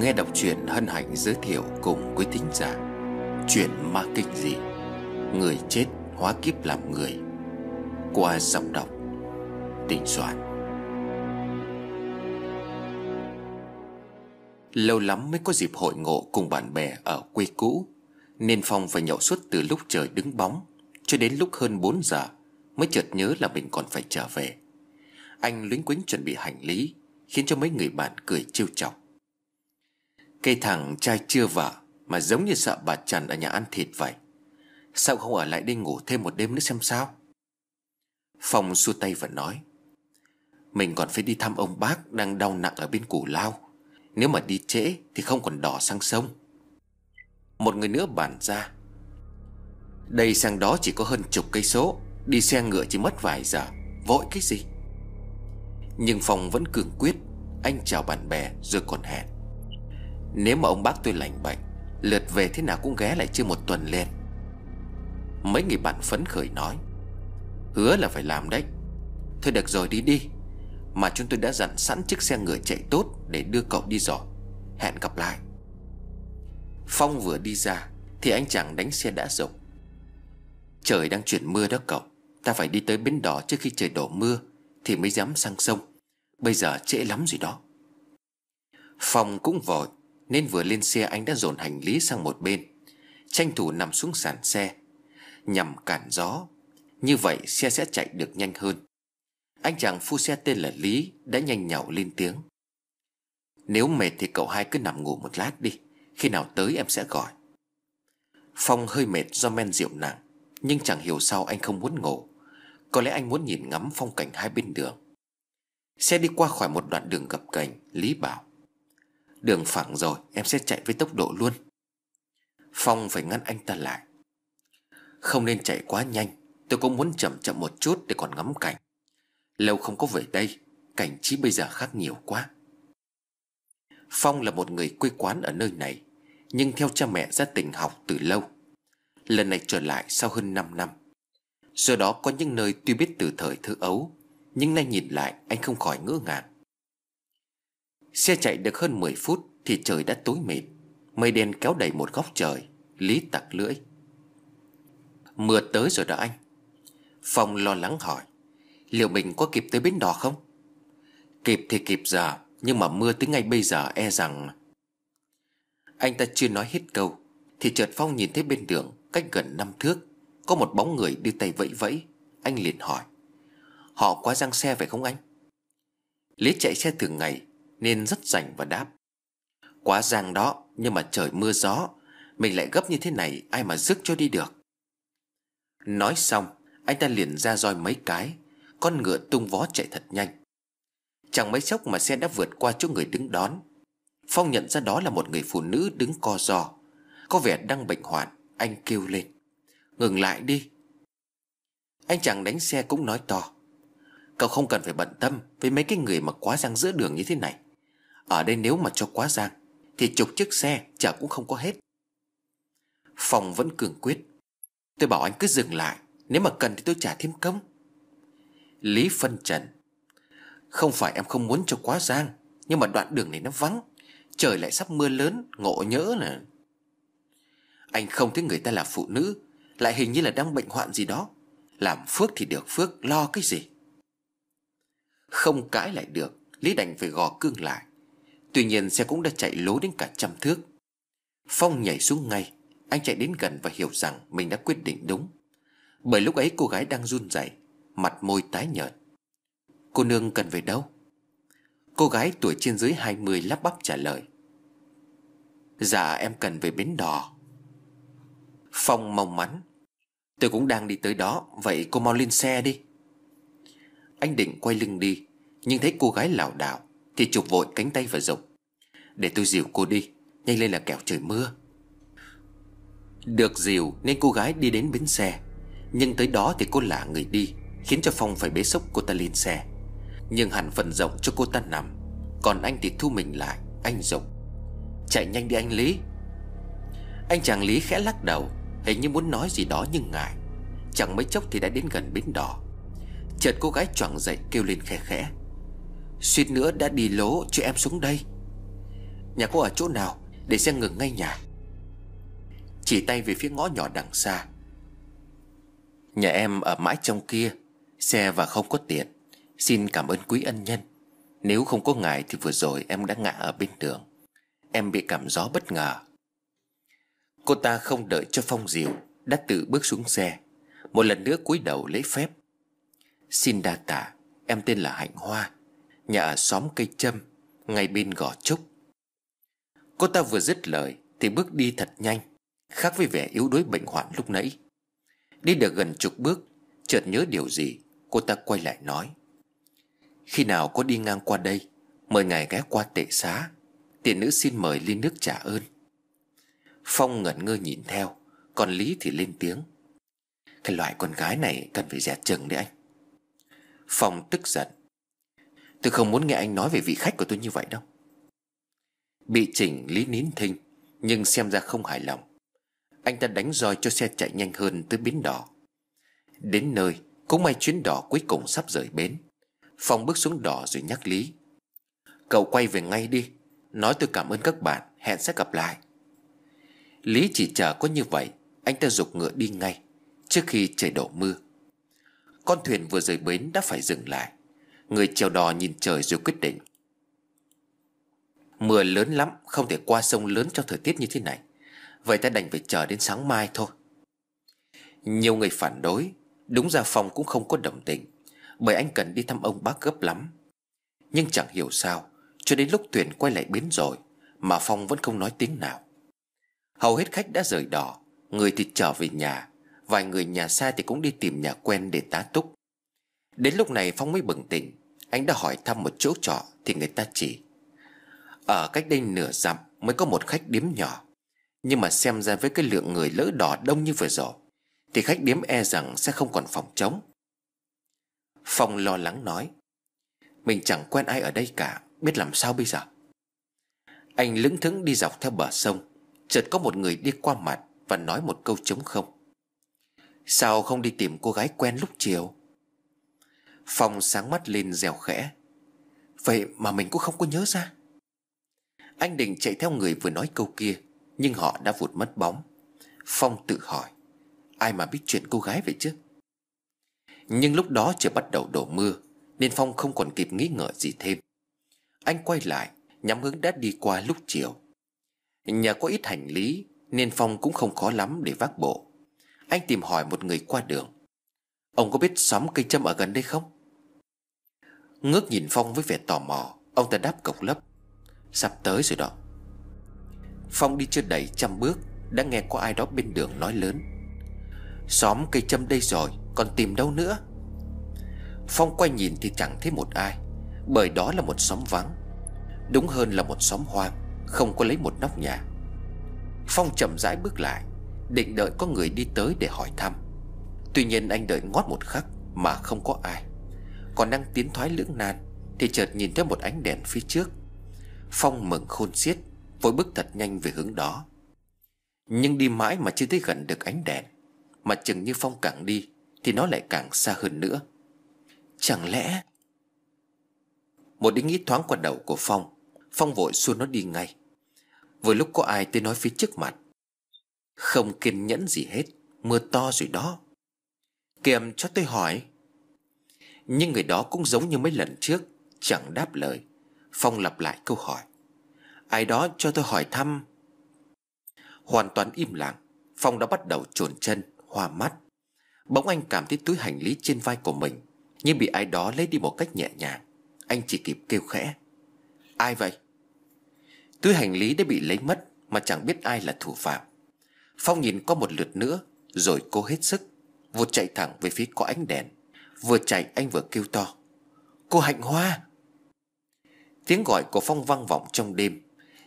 nghe đọc truyện hân hạnh giới thiệu cùng quý thính giả Chuyện ma kinh dị Người chết hóa kiếp làm người Qua giọng đọc Tình soạn Lâu lắm mới có dịp hội ngộ cùng bạn bè ở quê cũ Nên Phong phải nhậu suốt từ lúc trời đứng bóng Cho đến lúc hơn 4 giờ Mới chợt nhớ là mình còn phải trở về Anh lính quính chuẩn bị hành lý Khiến cho mấy người bạn cười trêu chọc Cây thằng trai chưa vợ Mà giống như sợ bà Trần ở nhà ăn thịt vậy Sao không ở lại đây ngủ thêm một đêm nữa xem sao Phong xua tay và nói Mình còn phải đi thăm ông bác Đang đau nặng ở bên củ lao Nếu mà đi trễ Thì không còn đỏ sang sông Một người nữa bàn ra Đây sang đó chỉ có hơn chục cây số Đi xe ngựa chỉ mất vài giờ Vội cái gì Nhưng Phong vẫn cường quyết Anh chào bạn bè rồi còn hẹn nếu mà ông bác tôi lành bệnh Lượt về thế nào cũng ghé lại chưa một tuần liền Mấy người bạn phấn khởi nói Hứa là phải làm đấy Thôi được rồi đi đi Mà chúng tôi đã dặn sẵn chiếc xe ngựa chạy tốt Để đưa cậu đi rồi Hẹn gặp lại Phong vừa đi ra Thì anh chàng đánh xe đã rục Trời đang chuyển mưa đó cậu Ta phải đi tới bến đỏ trước khi trời đổ mưa Thì mới dám sang sông Bây giờ trễ lắm rồi đó Phong cũng vội nên vừa lên xe anh đã dồn hành lý sang một bên Tranh thủ nằm xuống sàn xe Nhằm cản gió Như vậy xe sẽ chạy được nhanh hơn Anh chàng phu xe tên là Lý Đã nhanh nhậu lên tiếng Nếu mệt thì cậu hai cứ nằm ngủ một lát đi Khi nào tới em sẽ gọi Phong hơi mệt do men rượu nặng Nhưng chẳng hiểu sao anh không muốn ngủ Có lẽ anh muốn nhìn ngắm phong cảnh hai bên đường Xe đi qua khỏi một đoạn đường gập cảnh Lý bảo Đường phẳng rồi em sẽ chạy với tốc độ luôn Phong phải ngăn anh ta lại Không nên chạy quá nhanh Tôi cũng muốn chậm chậm một chút để còn ngắm cảnh Lâu không có về đây Cảnh trí bây giờ khác nhiều quá Phong là một người quê quán ở nơi này Nhưng theo cha mẹ ra tỉnh học từ lâu Lần này trở lại sau hơn 5 năm Do đó có những nơi tuy biết từ thời thơ ấu Nhưng nay nhìn lại anh không khỏi ngỡ ngàng Xe chạy được hơn 10 phút Thì trời đã tối mịt Mây đen kéo đầy một góc trời Lý tặc lưỡi Mưa tới rồi đó anh Phong lo lắng hỏi Liệu mình có kịp tới bến đò không Kịp thì kịp giờ Nhưng mà mưa tới ngay bây giờ e rằng Anh ta chưa nói hết câu Thì chợt Phong nhìn thấy bên đường Cách gần năm thước Có một bóng người đưa tay vẫy vẫy Anh liền hỏi Họ quá giang xe phải không anh Lý chạy xe thường ngày nên rất rảnh và đáp Quá giang đó Nhưng mà trời mưa gió Mình lại gấp như thế này Ai mà rước cho đi được Nói xong Anh ta liền ra roi mấy cái Con ngựa tung vó chạy thật nhanh Chẳng mấy chốc mà xe đã vượt qua chỗ người đứng đón Phong nhận ra đó là một người phụ nữ đứng co giò Có vẻ đang bệnh hoạn Anh kêu lên Ngừng lại đi Anh chàng đánh xe cũng nói to Cậu không cần phải bận tâm Với mấy cái người mà quá răng giữa đường như thế này ở đây nếu mà cho quá giang Thì chục chiếc xe chở cũng không có hết Phòng vẫn cường quyết Tôi bảo anh cứ dừng lại Nếu mà cần thì tôi trả thêm công Lý phân trần Không phải em không muốn cho quá giang Nhưng mà đoạn đường này nó vắng Trời lại sắp mưa lớn Ngộ nhỡ nè Anh không thấy người ta là phụ nữ Lại hình như là đang bệnh hoạn gì đó Làm phước thì được phước lo cái gì Không cãi lại được Lý đành phải gò cương lại Tuy nhiên xe cũng đã chạy lố đến cả trăm thước Phong nhảy xuống ngay Anh chạy đến gần và hiểu rằng Mình đã quyết định đúng Bởi lúc ấy cô gái đang run rẩy Mặt môi tái nhợt Cô nương cần về đâu Cô gái tuổi trên dưới 20 lắp bắp trả lời Dạ em cần về bến đò Phong mong mắn Tôi cũng đang đi tới đó Vậy cô mau lên xe đi Anh định quay lưng đi Nhưng thấy cô gái lảo đảo Thì chụp vội cánh tay và dục để tôi dìu cô đi Nhanh lên là kẻo trời mưa Được dìu nên cô gái đi đến bến xe Nhưng tới đó thì cô lạ người đi Khiến cho Phong phải bế sốc cô ta lên xe Nhưng hẳn phần rộng cho cô ta nằm Còn anh thì thu mình lại Anh rộng Chạy nhanh đi anh Lý Anh chàng Lý khẽ lắc đầu Hình như muốn nói gì đó nhưng ngại Chẳng mấy chốc thì đã đến gần bến đỏ Chợt cô gái choàng dậy kêu lên khẽ khẽ Suýt nữa đã đi lố cho em xuống đây Nhà cô ở chỗ nào Để xe ngừng ngay nhà Chỉ tay về phía ngõ nhỏ đằng xa Nhà em ở mãi trong kia Xe và không có tiền Xin cảm ơn quý ân nhân Nếu không có ngài thì vừa rồi em đã ngã ở bên đường Em bị cảm gió bất ngờ Cô ta không đợi cho Phong diệu Đã tự bước xuống xe Một lần nữa cúi đầu lấy phép Xin đa tạ Em tên là Hạnh Hoa Nhà ở xóm Cây Trâm Ngay bên Gò Trúc Cô ta vừa dứt lời Thì bước đi thật nhanh Khác với vẻ yếu đuối bệnh hoạn lúc nãy Đi được gần chục bước Chợt nhớ điều gì Cô ta quay lại nói Khi nào có đi ngang qua đây Mời ngài ghé qua tệ xá Tiện nữ xin mời lên nước trả ơn Phong ngẩn ngơ nhìn theo Còn Lý thì lên tiếng Cái loại con gái này cần phải dè chừng đấy anh Phong tức giận Tôi không muốn nghe anh nói về vị khách của tôi như vậy đâu Bị chỉnh lý nín thinh Nhưng xem ra không hài lòng Anh ta đánh roi cho xe chạy nhanh hơn tới bến đỏ Đến nơi Cũng may chuyến đỏ cuối cùng sắp rời bến Phong bước xuống đỏ rồi nhắc Lý Cậu quay về ngay đi Nói tôi cảm ơn các bạn Hẹn sẽ gặp lại Lý chỉ chờ có như vậy Anh ta dục ngựa đi ngay Trước khi trời đổ mưa Con thuyền vừa rời bến đã phải dừng lại Người chèo đò nhìn trời rồi quyết định Mưa lớn lắm Không thể qua sông lớn trong thời tiết như thế này Vậy ta đành phải chờ đến sáng mai thôi Nhiều người phản đối Đúng ra Phong cũng không có đồng tình Bởi anh cần đi thăm ông bác gấp lắm Nhưng chẳng hiểu sao Cho đến lúc tuyển quay lại bến rồi Mà Phong vẫn không nói tiếng nào Hầu hết khách đã rời đỏ Người thì trở về nhà Vài người nhà xa thì cũng đi tìm nhà quen để tá túc Đến lúc này Phong mới bừng tỉnh Anh đã hỏi thăm một chỗ trọ Thì người ta chỉ ở cách đây nửa dặm mới có một khách điếm nhỏ Nhưng mà xem ra với cái lượng người lỡ đỏ đông như vừa rồi Thì khách điếm e rằng sẽ không còn phòng trống Phong lo lắng nói Mình chẳng quen ai ở đây cả Biết làm sao bây giờ Anh lững thững đi dọc theo bờ sông Chợt có một người đi qua mặt Và nói một câu trống không Sao không đi tìm cô gái quen lúc chiều Phong sáng mắt lên dèo khẽ Vậy mà mình cũng không có nhớ ra anh định chạy theo người vừa nói câu kia Nhưng họ đã vụt mất bóng Phong tự hỏi Ai mà biết chuyện cô gái vậy chứ Nhưng lúc đó trời bắt đầu đổ mưa Nên Phong không còn kịp nghĩ ngợi gì thêm Anh quay lại Nhắm hướng đã đi qua lúc chiều Nhà có ít hành lý Nên Phong cũng không khó lắm để vác bộ Anh tìm hỏi một người qua đường Ông có biết xóm cây châm ở gần đây không? Ngước nhìn Phong với vẻ tò mò Ông ta đáp cộc lấp Sắp tới rồi đó Phong đi chưa đầy trăm bước Đã nghe có ai đó bên đường nói lớn Xóm cây châm đây rồi Còn tìm đâu nữa Phong quay nhìn thì chẳng thấy một ai Bởi đó là một xóm vắng Đúng hơn là một xóm hoang Không có lấy một nóc nhà Phong chậm rãi bước lại Định đợi có người đi tới để hỏi thăm Tuy nhiên anh đợi ngót một khắc Mà không có ai Còn đang tiến thoái lưỡng nan Thì chợt nhìn thấy một ánh đèn phía trước Phong mừng khôn xiết Vội bước thật nhanh về hướng đó Nhưng đi mãi mà chưa thấy gần được ánh đèn Mà chừng như Phong càng đi Thì nó lại càng xa hơn nữa Chẳng lẽ Một ý nghĩ thoáng qua đầu của Phong Phong vội xua nó đi ngay Vừa lúc có ai tới nói phía trước mặt Không kiên nhẫn gì hết Mưa to rồi đó Kiềm cho tôi hỏi Nhưng người đó cũng giống như mấy lần trước Chẳng đáp lời Phong lặp lại câu hỏi Ai đó cho tôi hỏi thăm Hoàn toàn im lặng Phong đã bắt đầu trồn chân Hoa mắt Bỗng anh cảm thấy túi hành lý trên vai của mình như bị ai đó lấy đi một cách nhẹ nhàng Anh chỉ kịp kêu khẽ Ai vậy Túi hành lý đã bị lấy mất Mà chẳng biết ai là thủ phạm Phong nhìn có một lượt nữa Rồi cô hết sức Vụt chạy thẳng về phía có ánh đèn Vừa chạy anh vừa kêu to Cô Hạnh Hoa Tiếng gọi của Phong vang vọng trong đêm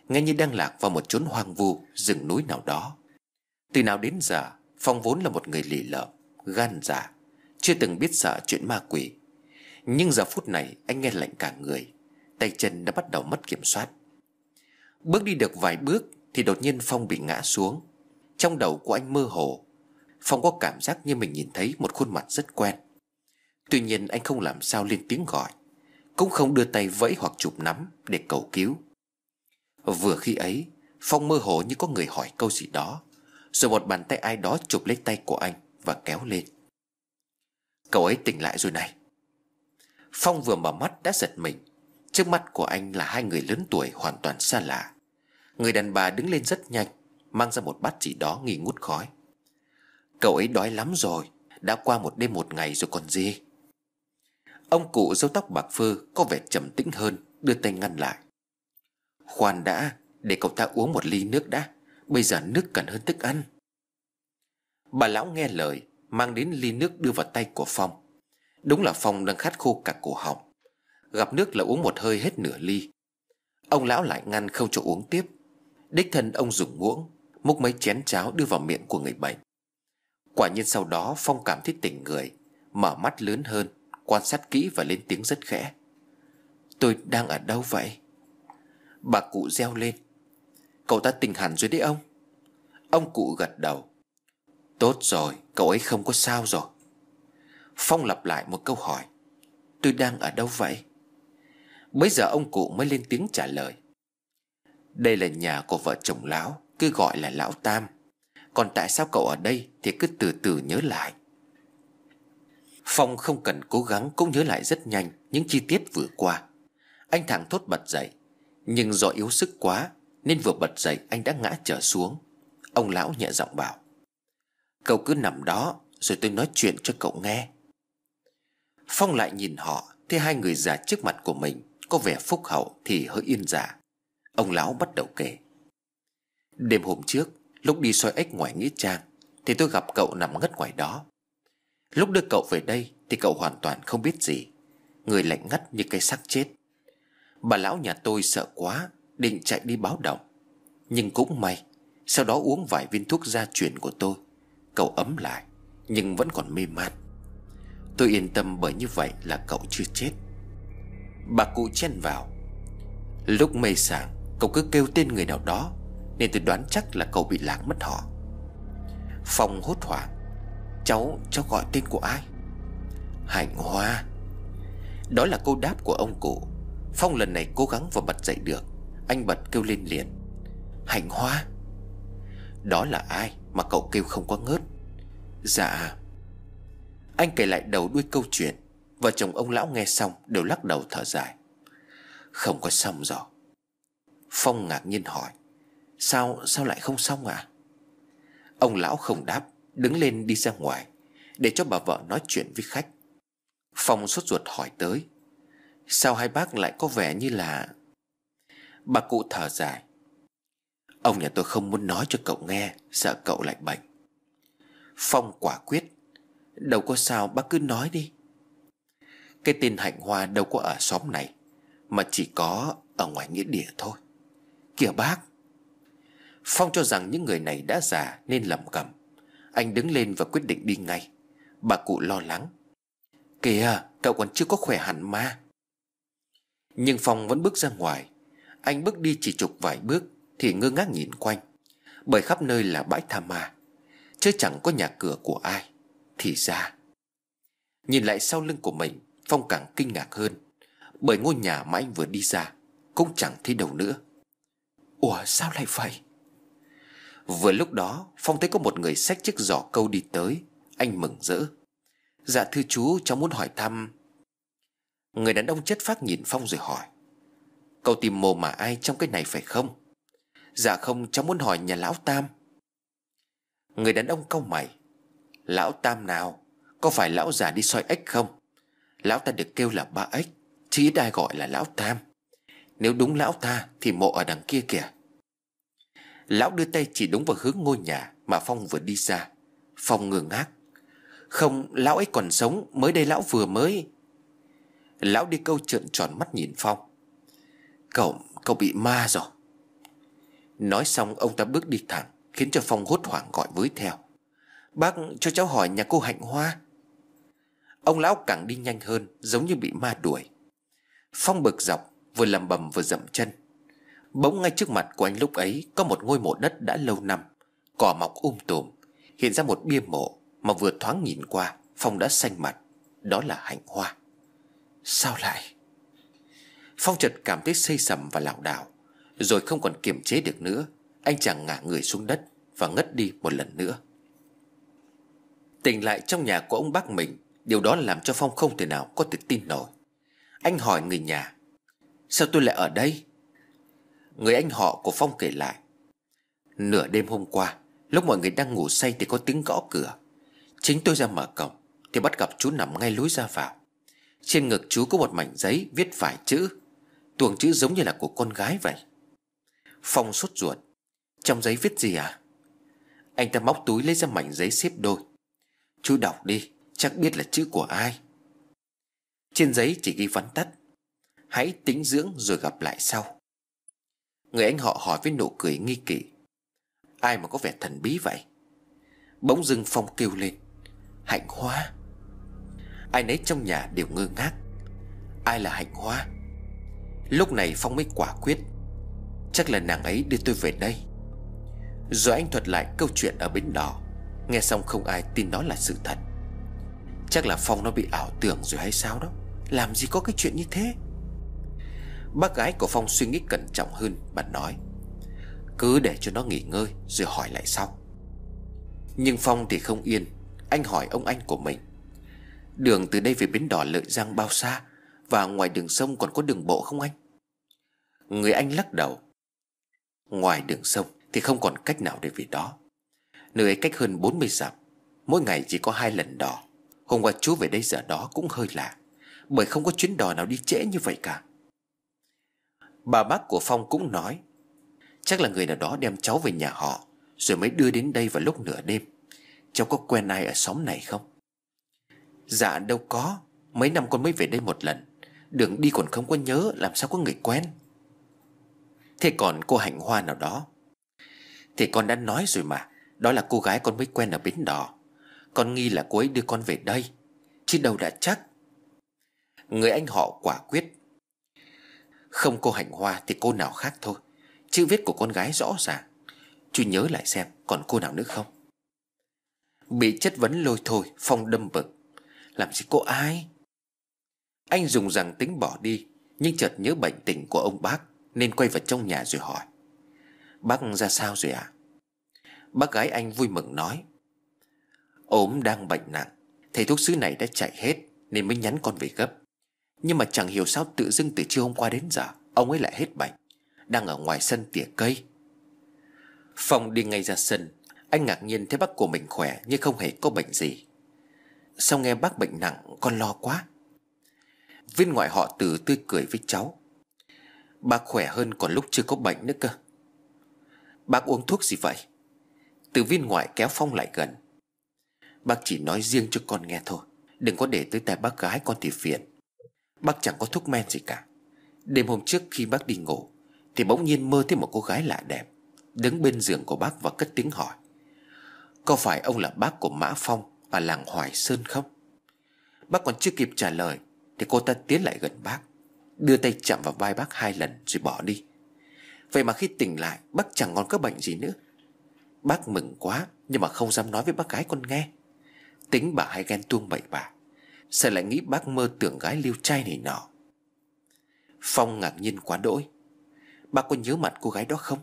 Nghe như đang lạc vào một chốn hoang vu Rừng núi nào đó Từ nào đến giờ Phong vốn là một người lì lợm Gan dạ Chưa từng biết sợ chuyện ma quỷ Nhưng giờ phút này anh nghe lạnh cả người Tay chân đã bắt đầu mất kiểm soát Bước đi được vài bước Thì đột nhiên Phong bị ngã xuống Trong đầu của anh mơ hồ Phong có cảm giác như mình nhìn thấy một khuôn mặt rất quen Tuy nhiên anh không làm sao lên tiếng gọi cũng không đưa tay vẫy hoặc chụp nắm để cầu cứu. Vừa khi ấy, Phong mơ hồ như có người hỏi câu gì đó, rồi một bàn tay ai đó chụp lấy tay của anh và kéo lên. Cậu ấy tỉnh lại rồi này. Phong vừa mở mắt đã giật mình. Trước mắt của anh là hai người lớn tuổi hoàn toàn xa lạ. Người đàn bà đứng lên rất nhanh, mang ra một bát gì đó nghi ngút khói. Cậu ấy đói lắm rồi, đã qua một đêm một ngày rồi còn gì. Ông cụ râu tóc bạc phơ có vẻ trầm tĩnh hơn Đưa tay ngăn lại Khoan đã Để cậu ta uống một ly nước đã Bây giờ nước cần hơn thức ăn Bà lão nghe lời Mang đến ly nước đưa vào tay của Phong Đúng là Phong đang khát khô cả cổ họng Gặp nước là uống một hơi hết nửa ly Ông lão lại ngăn không cho uống tiếp Đích thân ông dùng muỗng Múc mấy chén cháo đưa vào miệng của người bệnh Quả nhiên sau đó Phong cảm thấy tỉnh người Mở mắt lớn hơn quan sát kỹ và lên tiếng rất khẽ Tôi đang ở đâu vậy? Bà cụ reo lên Cậu ta tỉnh hẳn rồi đấy ông Ông cụ gật đầu Tốt rồi, cậu ấy không có sao rồi Phong lặp lại một câu hỏi Tôi đang ở đâu vậy? Bây giờ ông cụ mới lên tiếng trả lời Đây là nhà của vợ chồng lão Cứ gọi là lão Tam Còn tại sao cậu ở đây Thì cứ từ từ nhớ lại Phong không cần cố gắng cũng nhớ lại rất nhanh những chi tiết vừa qua. Anh thẳng thốt bật dậy, nhưng do yếu sức quá nên vừa bật dậy anh đã ngã trở xuống. Ông lão nhẹ giọng bảo. Cậu cứ nằm đó rồi tôi nói chuyện cho cậu nghe. Phong lại nhìn họ, thấy hai người già trước mặt của mình có vẻ phúc hậu thì hơi yên giả. Dạ. Ông lão bắt đầu kể. Đêm hôm trước, lúc đi soi ếch ngoài nghĩa trang thì tôi gặp cậu nằm ngất ngoài đó Lúc đưa cậu về đây Thì cậu hoàn toàn không biết gì Người lạnh ngắt như cây xác chết Bà lão nhà tôi sợ quá Định chạy đi báo động Nhưng cũng may Sau đó uống vài viên thuốc gia truyền của tôi Cậu ấm lại Nhưng vẫn còn mê man Tôi yên tâm bởi như vậy là cậu chưa chết Bà cụ chen vào Lúc mây sáng Cậu cứ kêu tên người nào đó Nên tôi đoán chắc là cậu bị lạc mất họ Phong hốt hoảng Cháu, cháu gọi tên của ai? Hạnh Hoa Đó là câu đáp của ông cụ Phong lần này cố gắng vào mặt dậy được Anh bật kêu lên liền Hạnh Hoa Đó là ai mà cậu kêu không có ngớt Dạ Anh kể lại đầu đuôi câu chuyện Vợ chồng ông lão nghe xong đều lắc đầu thở dài Không có xong rồi Phong ngạc nhiên hỏi Sao sao lại không xong ạ à? Ông lão không đáp Đứng lên đi ra ngoài Để cho bà vợ nói chuyện với khách Phong sốt ruột hỏi tới Sao hai bác lại có vẻ như là Bà cụ thở dài Ông nhà tôi không muốn nói cho cậu nghe Sợ cậu lại bệnh Phong quả quyết Đâu có sao bác cứ nói đi Cái tên hạnh hoa đâu có ở xóm này Mà chỉ có ở ngoài nghĩa địa thôi Kìa bác Phong cho rằng những người này đã già nên lẩm cẩm. Anh đứng lên và quyết định đi ngay Bà cụ lo lắng Kìa cậu còn chưa có khỏe hẳn mà Nhưng Phong vẫn bước ra ngoài Anh bước đi chỉ chục vài bước Thì ngơ ngác nhìn quanh Bởi khắp nơi là bãi tha ma Chứ chẳng có nhà cửa của ai Thì ra Nhìn lại sau lưng của mình Phong càng kinh ngạc hơn Bởi ngôi nhà mà anh vừa đi ra Cũng chẳng thấy đâu nữa Ủa sao lại vậy Vừa lúc đó Phong thấy có một người xách chiếc giỏ câu đi tới Anh mừng rỡ Dạ thưa chú cháu muốn hỏi thăm Người đàn ông chất phác nhìn Phong rồi hỏi Cậu tìm mồ mà ai trong cái này phải không Dạ không cháu muốn hỏi nhà lão Tam Người đàn ông cau mày Lão Tam nào Có phải lão già đi soi ếch không Lão ta được kêu là ba ếch Chứ ít ai gọi là lão Tam Nếu đúng lão ta thì mộ ở đằng kia kìa Lão đưa tay chỉ đúng vào hướng ngôi nhà Mà Phong vừa đi ra Phong ngừng ngác Không lão ấy còn sống Mới đây lão vừa mới Lão đi câu trợn tròn mắt nhìn Phong Cậu, cậu bị ma rồi Nói xong ông ta bước đi thẳng Khiến cho Phong hốt hoảng gọi với theo Bác cho cháu hỏi nhà cô Hạnh Hoa Ông lão càng đi nhanh hơn Giống như bị ma đuổi Phong bực dọc Vừa lầm bầm vừa dậm chân Bỗng ngay trước mặt của anh lúc ấy Có một ngôi mộ đất đã lâu năm Cỏ mọc um tùm Hiện ra một bia mộ Mà vừa thoáng nhìn qua Phong đã xanh mặt Đó là hạnh hoa Sao lại Phong chợt cảm thấy xây sầm và lảo đảo Rồi không còn kiềm chế được nữa Anh chàng ngả người xuống đất Và ngất đi một lần nữa Tỉnh lại trong nhà của ông bác mình Điều đó làm cho Phong không thể nào có thể tin nổi Anh hỏi người nhà Sao tôi lại ở đây Người anh họ của Phong kể lại Nửa đêm hôm qua Lúc mọi người đang ngủ say thì có tiếng gõ cửa Chính tôi ra mở cổng Thì bắt gặp chú nằm ngay lối ra vào Trên ngực chú có một mảnh giấy viết vài chữ Tuồng chữ giống như là của con gái vậy Phong sốt ruột Trong giấy viết gì à Anh ta móc túi lấy ra mảnh giấy xếp đôi Chú đọc đi Chắc biết là chữ của ai Trên giấy chỉ ghi vắn tắt Hãy tính dưỡng rồi gặp lại sau Người anh họ hỏi với nụ cười nghi kỵ Ai mà có vẻ thần bí vậy Bỗng dưng Phong kêu lên Hạnh hoa Ai nấy trong nhà đều ngơ ngác Ai là hạnh hoa Lúc này Phong mới quả quyết Chắc là nàng ấy đưa tôi về đây Rồi anh thuật lại câu chuyện ở bến đỏ Nghe xong không ai tin đó là sự thật Chắc là Phong nó bị ảo tưởng rồi hay sao đó Làm gì có cái chuyện như thế Bác gái của Phong suy nghĩ cẩn trọng hơn Bà nói Cứ để cho nó nghỉ ngơi rồi hỏi lại sau Nhưng Phong thì không yên Anh hỏi ông anh của mình Đường từ đây về bến đỏ lợi giang bao xa Và ngoài đường sông còn có đường bộ không anh Người anh lắc đầu Ngoài đường sông thì không còn cách nào để về đó Nơi ấy cách hơn 40 dặm Mỗi ngày chỉ có hai lần đò Hôm qua chú về đây giờ đó cũng hơi lạ Bởi không có chuyến đò nào đi trễ như vậy cả Bà bác của Phong cũng nói Chắc là người nào đó đem cháu về nhà họ Rồi mới đưa đến đây vào lúc nửa đêm Cháu có quen ai ở xóm này không? Dạ đâu có Mấy năm con mới về đây một lần Đường đi còn không có nhớ Làm sao có người quen Thế còn cô hạnh hoa nào đó Thì con đã nói rồi mà Đó là cô gái con mới quen ở Bến Đỏ Con nghi là cô ấy đưa con về đây Chứ đâu đã chắc Người anh họ quả quyết không cô Hạnh Hoa thì cô nào khác thôi Chữ viết của con gái rõ ràng Chú nhớ lại xem còn cô nào nữa không Bị chất vấn lôi thôi Phong đâm bực Làm gì cô ai Anh dùng rằng tính bỏ đi Nhưng chợt nhớ bệnh tình của ông bác Nên quay vào trong nhà rồi hỏi Bác ra sao rồi ạ à? Bác gái anh vui mừng nói Ốm đang bệnh nặng Thầy thuốc sứ này đã chạy hết Nên mới nhắn con về gấp nhưng mà chẳng hiểu sao tự dưng từ chiều hôm qua đến giờ Ông ấy lại hết bệnh Đang ở ngoài sân tỉa cây Phong đi ngay ra sân Anh ngạc nhiên thấy bác của mình khỏe Nhưng không hề có bệnh gì Sao nghe bác bệnh nặng con lo quá Viên ngoại họ từ tươi cười với cháu Bác khỏe hơn còn lúc chưa có bệnh nữa cơ Bác uống thuốc gì vậy Từ viên ngoại kéo Phong lại gần Bác chỉ nói riêng cho con nghe thôi Đừng có để tới tay bác gái con thì phiền Bác chẳng có thuốc men gì cả Đêm hôm trước khi bác đi ngủ Thì bỗng nhiên mơ thấy một cô gái lạ đẹp Đứng bên giường của bác và cất tiếng hỏi Có phải ông là bác của Mã Phong Ở làng Hoài Sơn không Bác còn chưa kịp trả lời Thì cô ta tiến lại gần bác Đưa tay chạm vào vai bác hai lần rồi bỏ đi Vậy mà khi tỉnh lại Bác chẳng còn các bệnh gì nữa Bác mừng quá Nhưng mà không dám nói với bác gái con nghe Tính bà hay ghen tuông bậy bạ sẽ lại nghĩ bác mơ tưởng gái liêu trai này nọ Phong ngạc nhiên quá đỗi Bác có nhớ mặt cô gái đó không?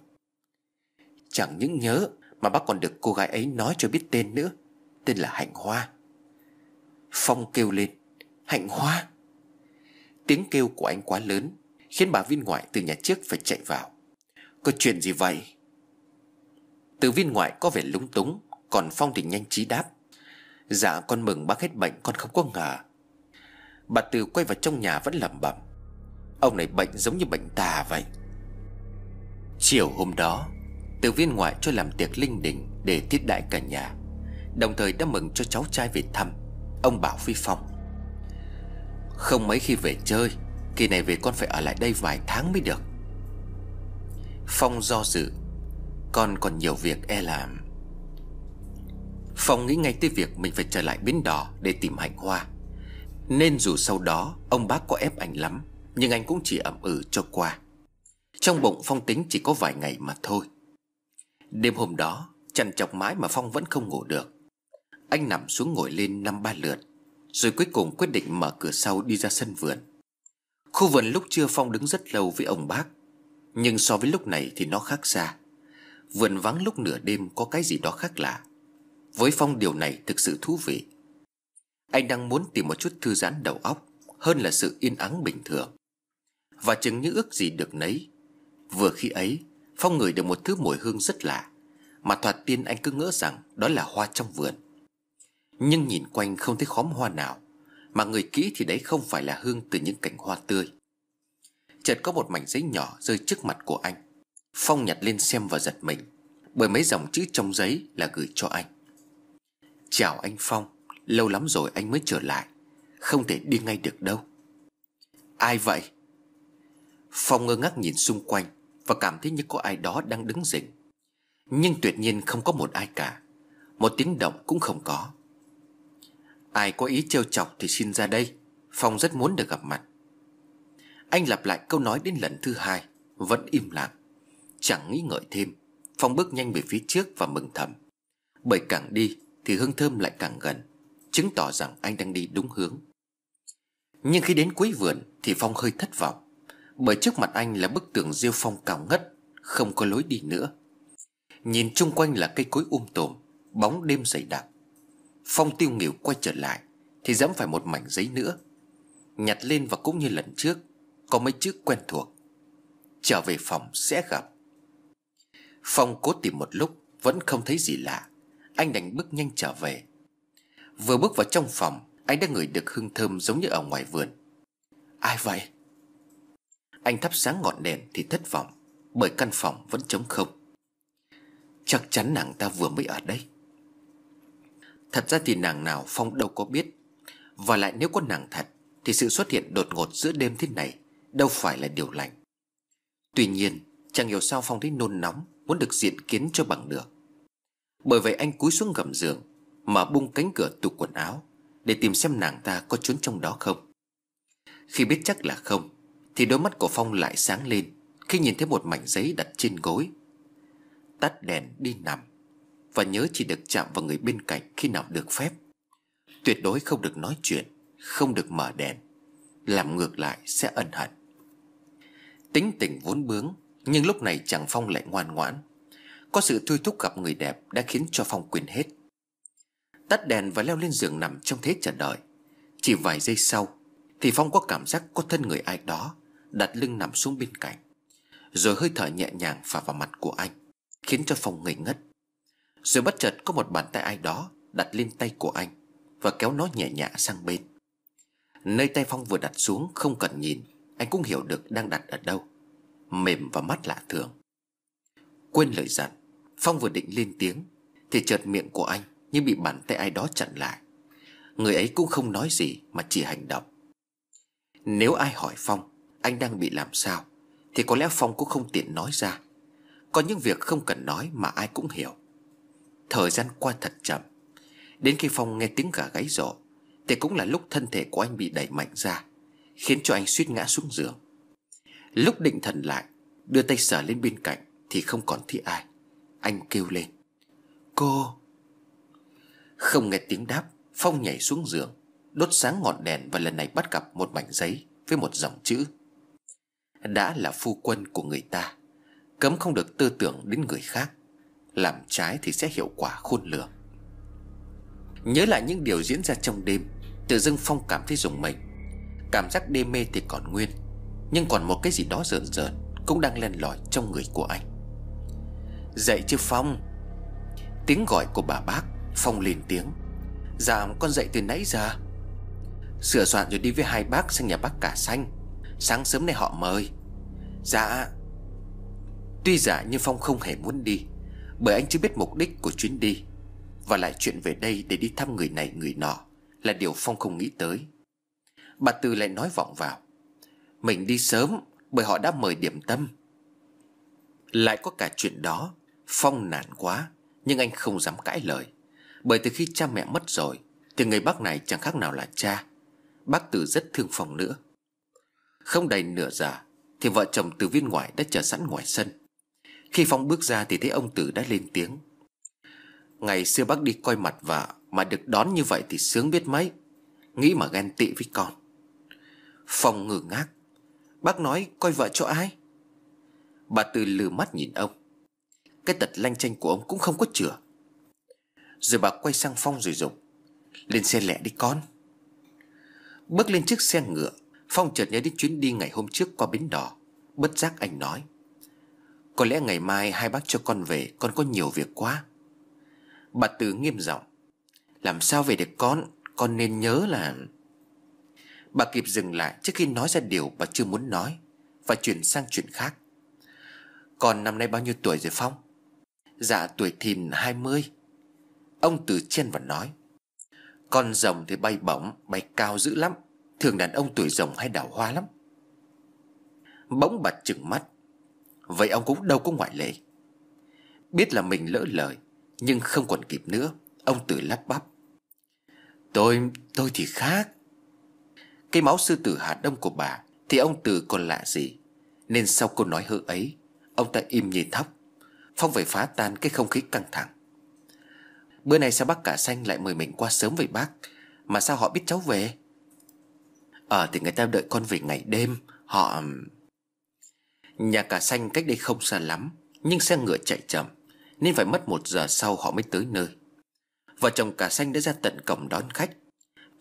Chẳng những nhớ Mà bác còn được cô gái ấy nói cho biết tên nữa Tên là Hạnh Hoa Phong kêu lên Hạnh Hoa Tiếng kêu của anh quá lớn Khiến bà viên ngoại từ nhà trước phải chạy vào Có chuyện gì vậy? Từ viên ngoại có vẻ lúng túng Còn Phong thì nhanh trí đáp Dạ con mừng bác hết bệnh con không có ngờ Bà Từ quay vào trong nhà vẫn lẩm bẩm Ông này bệnh giống như bệnh tà vậy Chiều hôm đó Từ viên ngoại cho làm tiệc linh đình Để tiết đại cả nhà Đồng thời đã mừng cho cháu trai về thăm Ông bảo Phi Phong Không mấy khi về chơi Kỳ này về con phải ở lại đây vài tháng mới được Phong do dự Con còn nhiều việc e làm Phong nghĩ ngay tới việc mình phải trở lại bến đỏ để tìm hạnh hoa Nên dù sau đó ông bác có ép anh lắm Nhưng anh cũng chỉ ẩm ừ cho qua Trong bụng Phong tính chỉ có vài ngày mà thôi Đêm hôm đó chằn chọc mãi mà Phong vẫn không ngủ được Anh nằm xuống ngồi lên năm ba lượt Rồi cuối cùng quyết định mở cửa sau đi ra sân vườn Khu vườn lúc trưa Phong đứng rất lâu với ông bác Nhưng so với lúc này thì nó khác xa Vườn vắng lúc nửa đêm có cái gì đó khác lạ với Phong điều này thực sự thú vị Anh đang muốn tìm một chút thư giãn đầu óc Hơn là sự yên ắng bình thường Và chừng như ước gì được nấy Vừa khi ấy Phong ngửi được một thứ mùi hương rất lạ Mà thoạt tiên anh cứ ngỡ rằng Đó là hoa trong vườn Nhưng nhìn quanh không thấy khóm hoa nào Mà người kỹ thì đấy không phải là hương từ những cành hoa tươi Chợt có một mảnh giấy nhỏ rơi trước mặt của anh Phong nhặt lên xem và giật mình Bởi mấy dòng chữ trong giấy là gửi cho anh Chào anh Phong Lâu lắm rồi anh mới trở lại Không thể đi ngay được đâu Ai vậy? Phong ngơ ngác nhìn xung quanh Và cảm thấy như có ai đó đang đứng rình Nhưng tuyệt nhiên không có một ai cả Một tiếng động cũng không có Ai có ý trêu chọc thì xin ra đây Phong rất muốn được gặp mặt Anh lặp lại câu nói đến lần thứ hai Vẫn im lặng Chẳng nghĩ ngợi thêm Phong bước nhanh về phía trước và mừng thầm Bởi càng đi thì hương thơm lại càng gần Chứng tỏ rằng anh đang đi đúng hướng Nhưng khi đến cuối vườn Thì Phong hơi thất vọng Bởi trước mặt anh là bức tường rêu phong cao ngất Không có lối đi nữa Nhìn chung quanh là cây cối um tùm Bóng đêm dày đặc Phong tiêu nghỉu quay trở lại Thì dẫm phải một mảnh giấy nữa Nhặt lên và cũng như lần trước Có mấy chữ quen thuộc Trở về phòng sẽ gặp Phong cố tìm một lúc Vẫn không thấy gì lạ anh đành bước nhanh trở về Vừa bước vào trong phòng Anh đã ngửi được hương thơm giống như ở ngoài vườn Ai vậy? Anh thắp sáng ngọn đèn thì thất vọng Bởi căn phòng vẫn trống không Chắc chắn nàng ta vừa mới ở đây Thật ra thì nàng nào Phong đâu có biết Và lại nếu có nàng thật Thì sự xuất hiện đột ngột giữa đêm thế này Đâu phải là điều lành Tuy nhiên chẳng hiểu sao Phong thấy nôn nóng Muốn được diện kiến cho bằng được bởi vậy anh cúi xuống gầm giường Mà bung cánh cửa tủ quần áo Để tìm xem nàng ta có trốn trong đó không Khi biết chắc là không Thì đôi mắt của Phong lại sáng lên Khi nhìn thấy một mảnh giấy đặt trên gối Tắt đèn đi nằm Và nhớ chỉ được chạm vào người bên cạnh khi nào được phép Tuyệt đối không được nói chuyện Không được mở đèn Làm ngược lại sẽ ân hận Tính tình vốn bướng Nhưng lúc này chàng Phong lại ngoan ngoãn có sự thôi thúc gặp người đẹp đã khiến cho Phong quyền hết Tắt đèn và leo lên giường nằm trong thế chờ đợi Chỉ vài giây sau Thì Phong có cảm giác có thân người ai đó Đặt lưng nằm xuống bên cạnh Rồi hơi thở nhẹ nhàng phả vào mặt của anh Khiến cho Phong ngây ngất Rồi bất chợt có một bàn tay ai đó Đặt lên tay của anh Và kéo nó nhẹ nhã sang bên Nơi tay Phong vừa đặt xuống không cần nhìn Anh cũng hiểu được đang đặt ở đâu Mềm và mắt lạ thường Quên lời dặn Phong vừa định lên tiếng Thì chợt miệng của anh như bị bàn tay ai đó chặn lại Người ấy cũng không nói gì mà chỉ hành động Nếu ai hỏi Phong Anh đang bị làm sao Thì có lẽ Phong cũng không tiện nói ra Có những việc không cần nói mà ai cũng hiểu Thời gian qua thật chậm Đến khi Phong nghe tiếng gà gáy rộ Thì cũng là lúc thân thể của anh bị đẩy mạnh ra Khiến cho anh suýt ngã xuống giường Lúc định thần lại Đưa tay sờ lên bên cạnh Thì không còn thấy ai anh kêu lên Cô Không nghe tiếng đáp Phong nhảy xuống giường Đốt sáng ngọn đèn và lần này bắt gặp một mảnh giấy Với một dòng chữ Đã là phu quân của người ta Cấm không được tư tưởng đến người khác Làm trái thì sẽ hiệu quả khôn lường Nhớ lại những điều diễn ra trong đêm Tự dưng Phong cảm thấy rùng mình Cảm giác đê mê thì còn nguyên Nhưng còn một cái gì đó rợn rợn Cũng đang len lỏi trong người của anh Dậy chứ Phong Tiếng gọi của bà bác Phong liền tiếng Dạ con dậy từ nãy giờ Sửa soạn rồi đi với hai bác sang nhà bác cả xanh Sáng sớm nay họ mời Dạ Tuy dạ nhưng Phong không hề muốn đi Bởi anh chưa biết mục đích của chuyến đi Và lại chuyện về đây để đi thăm người này người nọ Là điều Phong không nghĩ tới Bà Tư lại nói vọng vào Mình đi sớm Bởi họ đã mời điểm tâm Lại có cả chuyện đó Phong nản quá Nhưng anh không dám cãi lời Bởi từ khi cha mẹ mất rồi Thì người bác này chẳng khác nào là cha Bác Tử rất thương Phong nữa Không đầy nửa giờ Thì vợ chồng từ viên ngoại đã chờ sẵn ngoài sân Khi Phong bước ra thì thấy ông Tử đã lên tiếng Ngày xưa bác đi coi mặt vợ Mà được đón như vậy thì sướng biết mấy Nghĩ mà ghen tị với con Phong ngừ ngác Bác nói coi vợ cho ai Bà Tư lừ mắt nhìn ông cái tật lanh chanh của ông cũng không có chữa Rồi bà quay sang Phong rồi dục Lên xe lẹ đi con Bước lên chiếc xe ngựa Phong chợt nhớ đến chuyến đi ngày hôm trước qua bến đỏ Bất giác anh nói Có lẽ ngày mai hai bác cho con về Con có nhiều việc quá Bà Từ nghiêm giọng Làm sao về được con Con nên nhớ là Bà kịp dừng lại trước khi nói ra điều bà chưa muốn nói Và chuyển sang chuyện khác Con năm nay bao nhiêu tuổi rồi Phong Dạ tuổi thìn 20 Ông từ trên và nói Con rồng thì bay bổng Bay cao dữ lắm Thường đàn ông tuổi rồng hay đào hoa lắm Bỗng bật trừng mắt Vậy ông cũng đâu có ngoại lệ Biết là mình lỡ lời Nhưng không còn kịp nữa Ông tử lắp bắp Tôi, tôi thì khác Cái máu sư tử Hà Đông của bà Thì ông tử còn lạ gì Nên sau câu nói hơ ấy Ông ta im nhìn thóc Phong phải phá tan cái không khí căng thẳng Bữa nay sao bác cả xanh lại mời mình qua sớm vậy bác Mà sao họ biết cháu về Ờ thì người ta đợi con về ngày đêm Họ Nhà cả xanh cách đây không xa lắm Nhưng xe ngựa chạy chậm Nên phải mất một giờ sau họ mới tới nơi Vợ chồng cả xanh đã ra tận cổng đón khách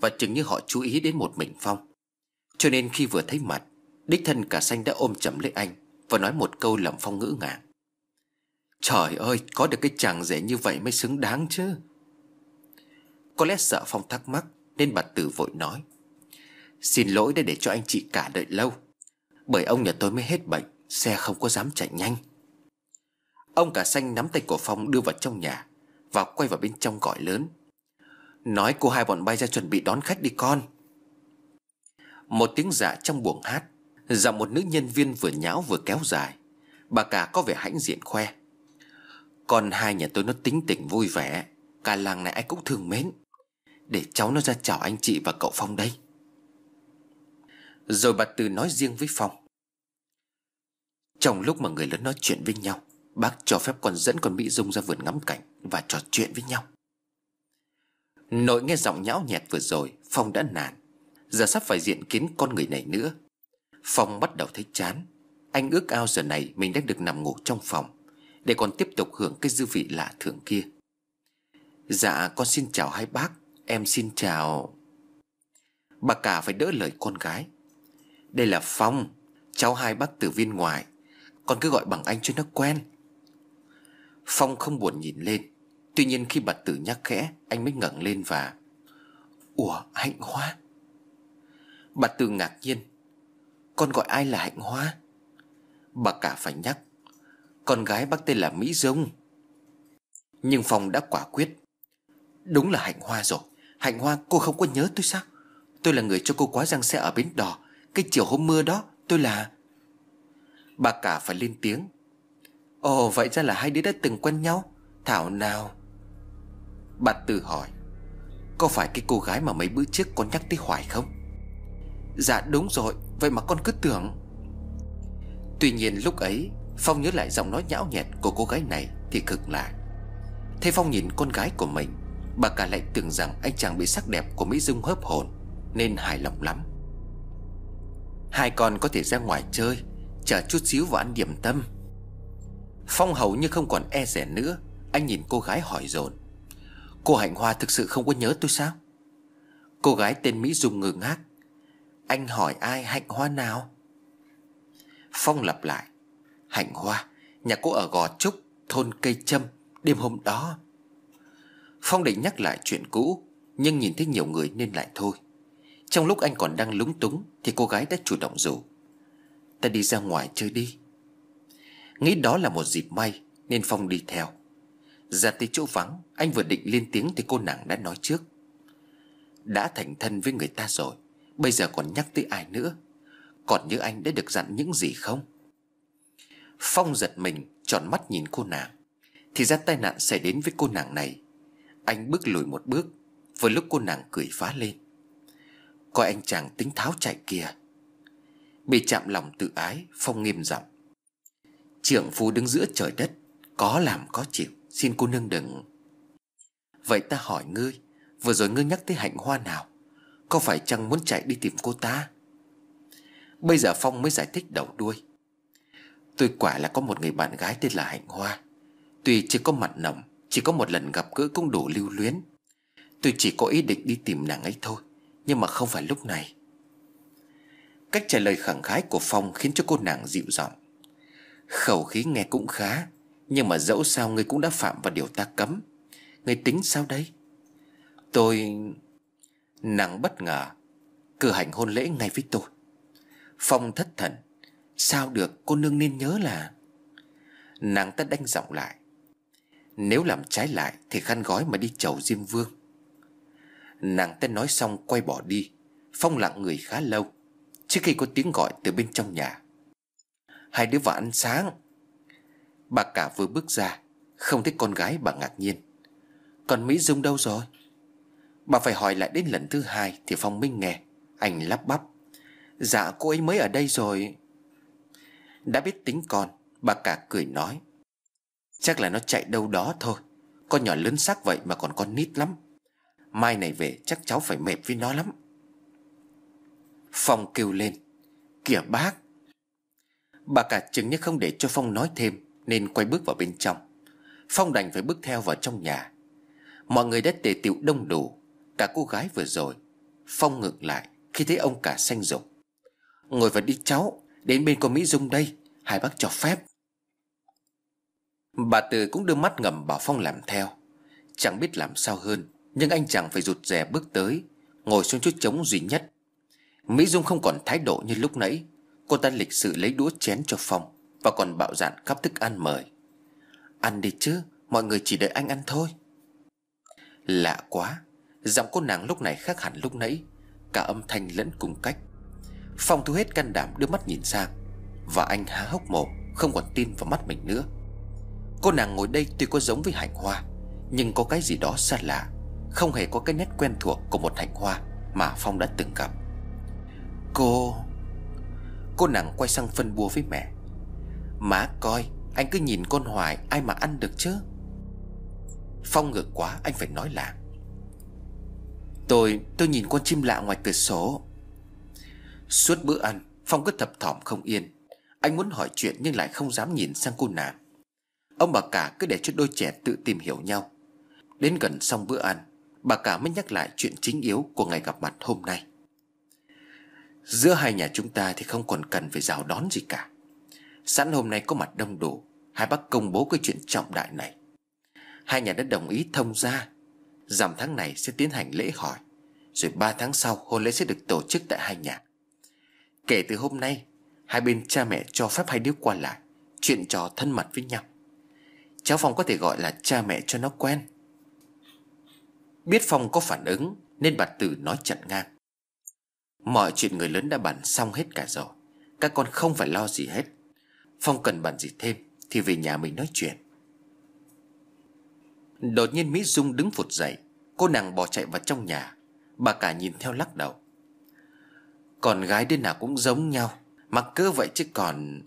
Và chừng như họ chú ý đến một mình Phong Cho nên khi vừa thấy mặt Đích thân cả xanh đã ôm chậm lấy anh Và nói một câu làm Phong ngữ ngàng Trời ơi có được cái chàng rể như vậy mới xứng đáng chứ Có lẽ sợ Phong thắc mắc Nên bà Tử vội nói Xin lỗi đã để cho anh chị cả đợi lâu Bởi ông nhà tôi mới hết bệnh Xe không có dám chạy nhanh Ông cả xanh nắm tay của Phong đưa vào trong nhà Và quay vào bên trong gọi lớn Nói cô hai bọn bay ra chuẩn bị đón khách đi con Một tiếng dạ trong buồng hát Giọng một nữ nhân viên vừa nháo vừa kéo dài Bà cả có vẻ hãnh diện khoe con hai nhà tôi nó tính tình vui vẻ Cả làng này ai cũng thương mến Để cháu nó ra chào anh chị và cậu Phong đây Rồi bà Từ nói riêng với Phong Trong lúc mà người lớn nói chuyện với nhau Bác cho phép con dẫn con Mỹ Dung ra vườn ngắm cảnh Và trò chuyện với nhau Nội nghe giọng nhão nhẹt vừa rồi Phong đã nản Giờ sắp phải diện kiến con người này nữa Phong bắt đầu thấy chán Anh ước ao giờ này mình đã được nằm ngủ trong phòng để còn tiếp tục hưởng cái dư vị lạ thường kia Dạ con xin chào hai bác Em xin chào Bà cả phải đỡ lời con gái Đây là Phong Cháu hai bác từ viên ngoài Con cứ gọi bằng anh cho nó quen Phong không buồn nhìn lên Tuy nhiên khi bà tử nhắc khẽ Anh mới ngẩng lên và Ủa hạnh hoa Bà tử ngạc nhiên Con gọi ai là hạnh hoa Bà cả phải nhắc con gái bác tên là Mỹ Dung Nhưng Phong đã quả quyết Đúng là hạnh hoa rồi Hạnh hoa cô không có nhớ tôi sao Tôi là người cho cô quá răng xe ở bến đò Cái chiều hôm mưa đó tôi là Bà cả phải lên tiếng Ồ vậy ra là hai đứa đã từng quen nhau Thảo nào Bà tự hỏi Có phải cái cô gái mà mấy bữa trước con nhắc tới Hoài không Dạ đúng rồi Vậy mà con cứ tưởng Tuy nhiên lúc ấy Phong nhớ lại giọng nói nhão nhẹt của cô gái này Thì cực lạ Thấy Phong nhìn con gái của mình Bà cả lại tưởng rằng anh chàng bị sắc đẹp của Mỹ Dung hớp hồn Nên hài lòng lắm Hai con có thể ra ngoài chơi Chờ chút xíu và ăn điểm tâm Phong hầu như không còn e rẻ nữa Anh nhìn cô gái hỏi dồn Cô Hạnh Hoa thực sự không có nhớ tôi sao Cô gái tên Mỹ Dung ngừng ngác Anh hỏi ai Hạnh Hoa nào Phong lặp lại Hạnh Hoa Nhà cô ở Gò Trúc Thôn Cây Châm Đêm hôm đó Phong định nhắc lại chuyện cũ Nhưng nhìn thấy nhiều người nên lại thôi Trong lúc anh còn đang lúng túng Thì cô gái đã chủ động rủ Ta đi ra ngoài chơi đi Nghĩ đó là một dịp may Nên Phong đi theo Ra tới chỗ vắng Anh vừa định lên tiếng thì cô nàng đã nói trước Đã thành thân với người ta rồi Bây giờ còn nhắc tới ai nữa Còn như anh đã được dặn những gì không Phong giật mình tròn mắt nhìn cô nàng Thì ra tai nạn xảy đến với cô nàng này Anh bước lùi một bước Vừa lúc cô nàng cười phá lên Coi anh chàng tính tháo chạy kia. Bị chạm lòng tự ái Phong nghiêm giọng Trưởng phu đứng giữa trời đất Có làm có chịu Xin cô nương đừng Vậy ta hỏi ngươi Vừa rồi ngươi nhắc tới hạnh hoa nào Có phải chăng muốn chạy đi tìm cô ta Bây giờ Phong mới giải thích đầu đuôi Tôi quả là có một người bạn gái tên là Hạnh Hoa Tuy chưa có mặt nồng Chỉ có một lần gặp gỡ cũng đủ lưu luyến Tôi chỉ có ý định đi tìm nàng ấy thôi Nhưng mà không phải lúc này Cách trả lời khẳng khái của Phong Khiến cho cô nàng dịu giọng Khẩu khí nghe cũng khá Nhưng mà dẫu sao ngươi cũng đã phạm vào điều ta cấm Ngươi tính sao đấy Tôi... Nàng bất ngờ Cử hành hôn lễ ngay với tôi Phong thất thần Sao được cô nương nên nhớ là Nàng ta đánh giọng lại Nếu làm trái lại Thì khăn gói mà đi chầu Diêm Vương Nàng ta nói xong quay bỏ đi Phong lặng người khá lâu Trước khi có tiếng gọi từ bên trong nhà Hai đứa vào ăn sáng Bà cả vừa bước ra Không thấy con gái bà ngạc nhiên Còn Mỹ Dung đâu rồi Bà phải hỏi lại đến lần thứ hai Thì Phong Minh nghe Anh lắp bắp Dạ cô ấy mới ở đây rồi đã biết tính con Bà cả cười nói Chắc là nó chạy đâu đó thôi Con nhỏ lớn xác vậy mà còn con nít lắm Mai này về chắc cháu phải mệt với nó lắm Phong kêu lên Kìa bác Bà cả chừng như không để cho Phong nói thêm Nên quay bước vào bên trong Phong đành phải bước theo vào trong nhà Mọi người đã tề tiệu đông đủ Cả cô gái vừa rồi Phong ngược lại khi thấy ông cả xanh rục Ngồi vào đi cháu Đến bên cô Mỹ Dung đây Hai bác cho phép Bà Từ cũng đưa mắt ngầm bảo Phong làm theo Chẳng biết làm sao hơn Nhưng anh chàng phải rụt rè bước tới Ngồi xuống chút trống duy nhất Mỹ Dung không còn thái độ như lúc nãy Cô ta lịch sự lấy đũa chén cho Phong Và còn bạo dạn khắp thức ăn mời Ăn đi chứ Mọi người chỉ đợi anh ăn thôi Lạ quá Giọng cô nàng lúc này khác hẳn lúc nãy Cả âm thanh lẫn cùng cách Phong thu hết can đảm đưa mắt nhìn sang Và anh há hốc mồm Không còn tin vào mắt mình nữa Cô nàng ngồi đây tuy có giống với hạnh hoa Nhưng có cái gì đó xa lạ Không hề có cái nét quen thuộc của một hạnh hoa Mà Phong đã từng gặp Cô Cô nàng quay sang phân bua với mẹ Má coi Anh cứ nhìn con hoài ai mà ăn được chứ Phong ngược quá anh phải nói là Tôi tôi nhìn con chim lạ ngoài cửa sổ Suốt bữa ăn Phong cứ thập thỏm không yên Anh muốn hỏi chuyện nhưng lại không dám nhìn sang cô nàng Ông bà cả cứ để cho đôi trẻ tự tìm hiểu nhau Đến gần xong bữa ăn Bà cả mới nhắc lại chuyện chính yếu của ngày gặp mặt hôm nay Giữa hai nhà chúng ta thì không còn cần phải rào đón gì cả Sẵn hôm nay có mặt đông đủ Hai bác công bố cái chuyện trọng đại này Hai nhà đã đồng ý thông ra dằm tháng này sẽ tiến hành lễ hỏi Rồi ba tháng sau hôn lễ sẽ được tổ chức tại hai nhà Kể từ hôm nay Hai bên cha mẹ cho phép hai đứa qua lại Chuyện trò thân mật với nhau Cháu Phong có thể gọi là cha mẹ cho nó quen Biết Phong có phản ứng Nên bà Tử nói chặn ngang Mọi chuyện người lớn đã bàn xong hết cả rồi Các con không phải lo gì hết Phong cần bàn gì thêm Thì về nhà mình nói chuyện Đột nhiên Mỹ Dung đứng phụt dậy Cô nàng bỏ chạy vào trong nhà Bà cả nhìn theo lắc đầu con gái đứa nào cũng giống nhau Mặc cứ vậy chứ còn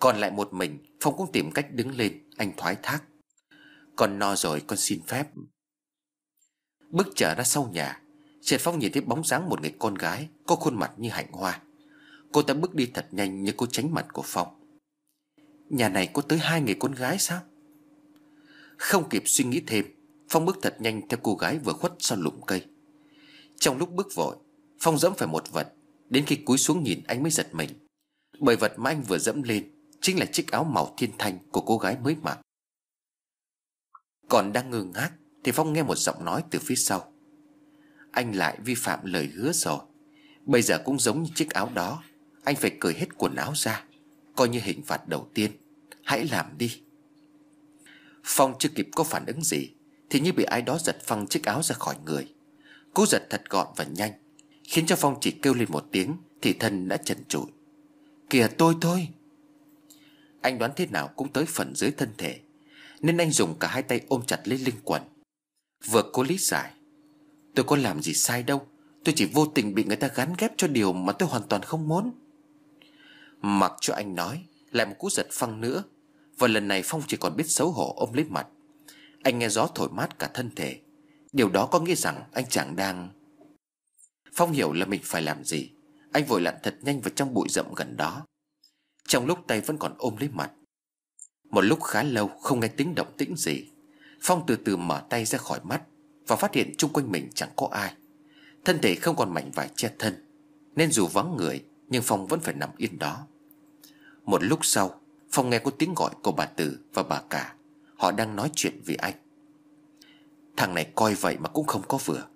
Còn lại một mình Phong cũng tìm cách đứng lên Anh thoái thác Con no rồi con xin phép Bước trở ra sau nhà Triệt Phong nhìn thấy bóng dáng một người con gái Có khuôn mặt như hạnh hoa Cô ta bước đi thật nhanh như cô tránh mặt của Phong Nhà này có tới hai người con gái sao Không kịp suy nghĩ thêm Phong bước thật nhanh theo cô gái vừa khuất sau lùm cây Trong lúc bước vội Phong dẫm phải một vật Đến khi cúi xuống nhìn anh mới giật mình Bởi vật mà anh vừa dẫm lên Chính là chiếc áo màu thiên thanh của cô gái mới mặc Còn đang ngơ ngác Thì Phong nghe một giọng nói từ phía sau Anh lại vi phạm lời hứa rồi Bây giờ cũng giống như chiếc áo đó Anh phải cởi hết quần áo ra Coi như hình phạt đầu tiên Hãy làm đi Phong chưa kịp có phản ứng gì Thì như bị ai đó giật phăng chiếc áo ra khỏi người Cố giật thật gọn và nhanh Khiến cho Phong chỉ kêu lên một tiếng Thì thân đã trần trụi Kìa tôi thôi Anh đoán thế nào cũng tới phần dưới thân thể Nên anh dùng cả hai tay ôm chặt lấy linh quần Vừa cố lý giải Tôi có làm gì sai đâu Tôi chỉ vô tình bị người ta gắn ghép cho điều mà tôi hoàn toàn không muốn Mặc cho anh nói Lại một cú giật phăng nữa Và lần này Phong chỉ còn biết xấu hổ ôm lấy mặt Anh nghe gió thổi mát cả thân thể Điều đó có nghĩa rằng anh chẳng đang Phong hiểu là mình phải làm gì Anh vội lặn thật nhanh vào trong bụi rậm gần đó Trong lúc tay vẫn còn ôm lấy mặt Một lúc khá lâu không nghe tiếng động tĩnh gì Phong từ từ mở tay ra khỏi mắt Và phát hiện chung quanh mình chẳng có ai Thân thể không còn mảnh vải che thân Nên dù vắng người Nhưng Phong vẫn phải nằm yên đó Một lúc sau Phong nghe có tiếng gọi của bà Tử và bà cả Họ đang nói chuyện vì anh Thằng này coi vậy mà cũng không có vừa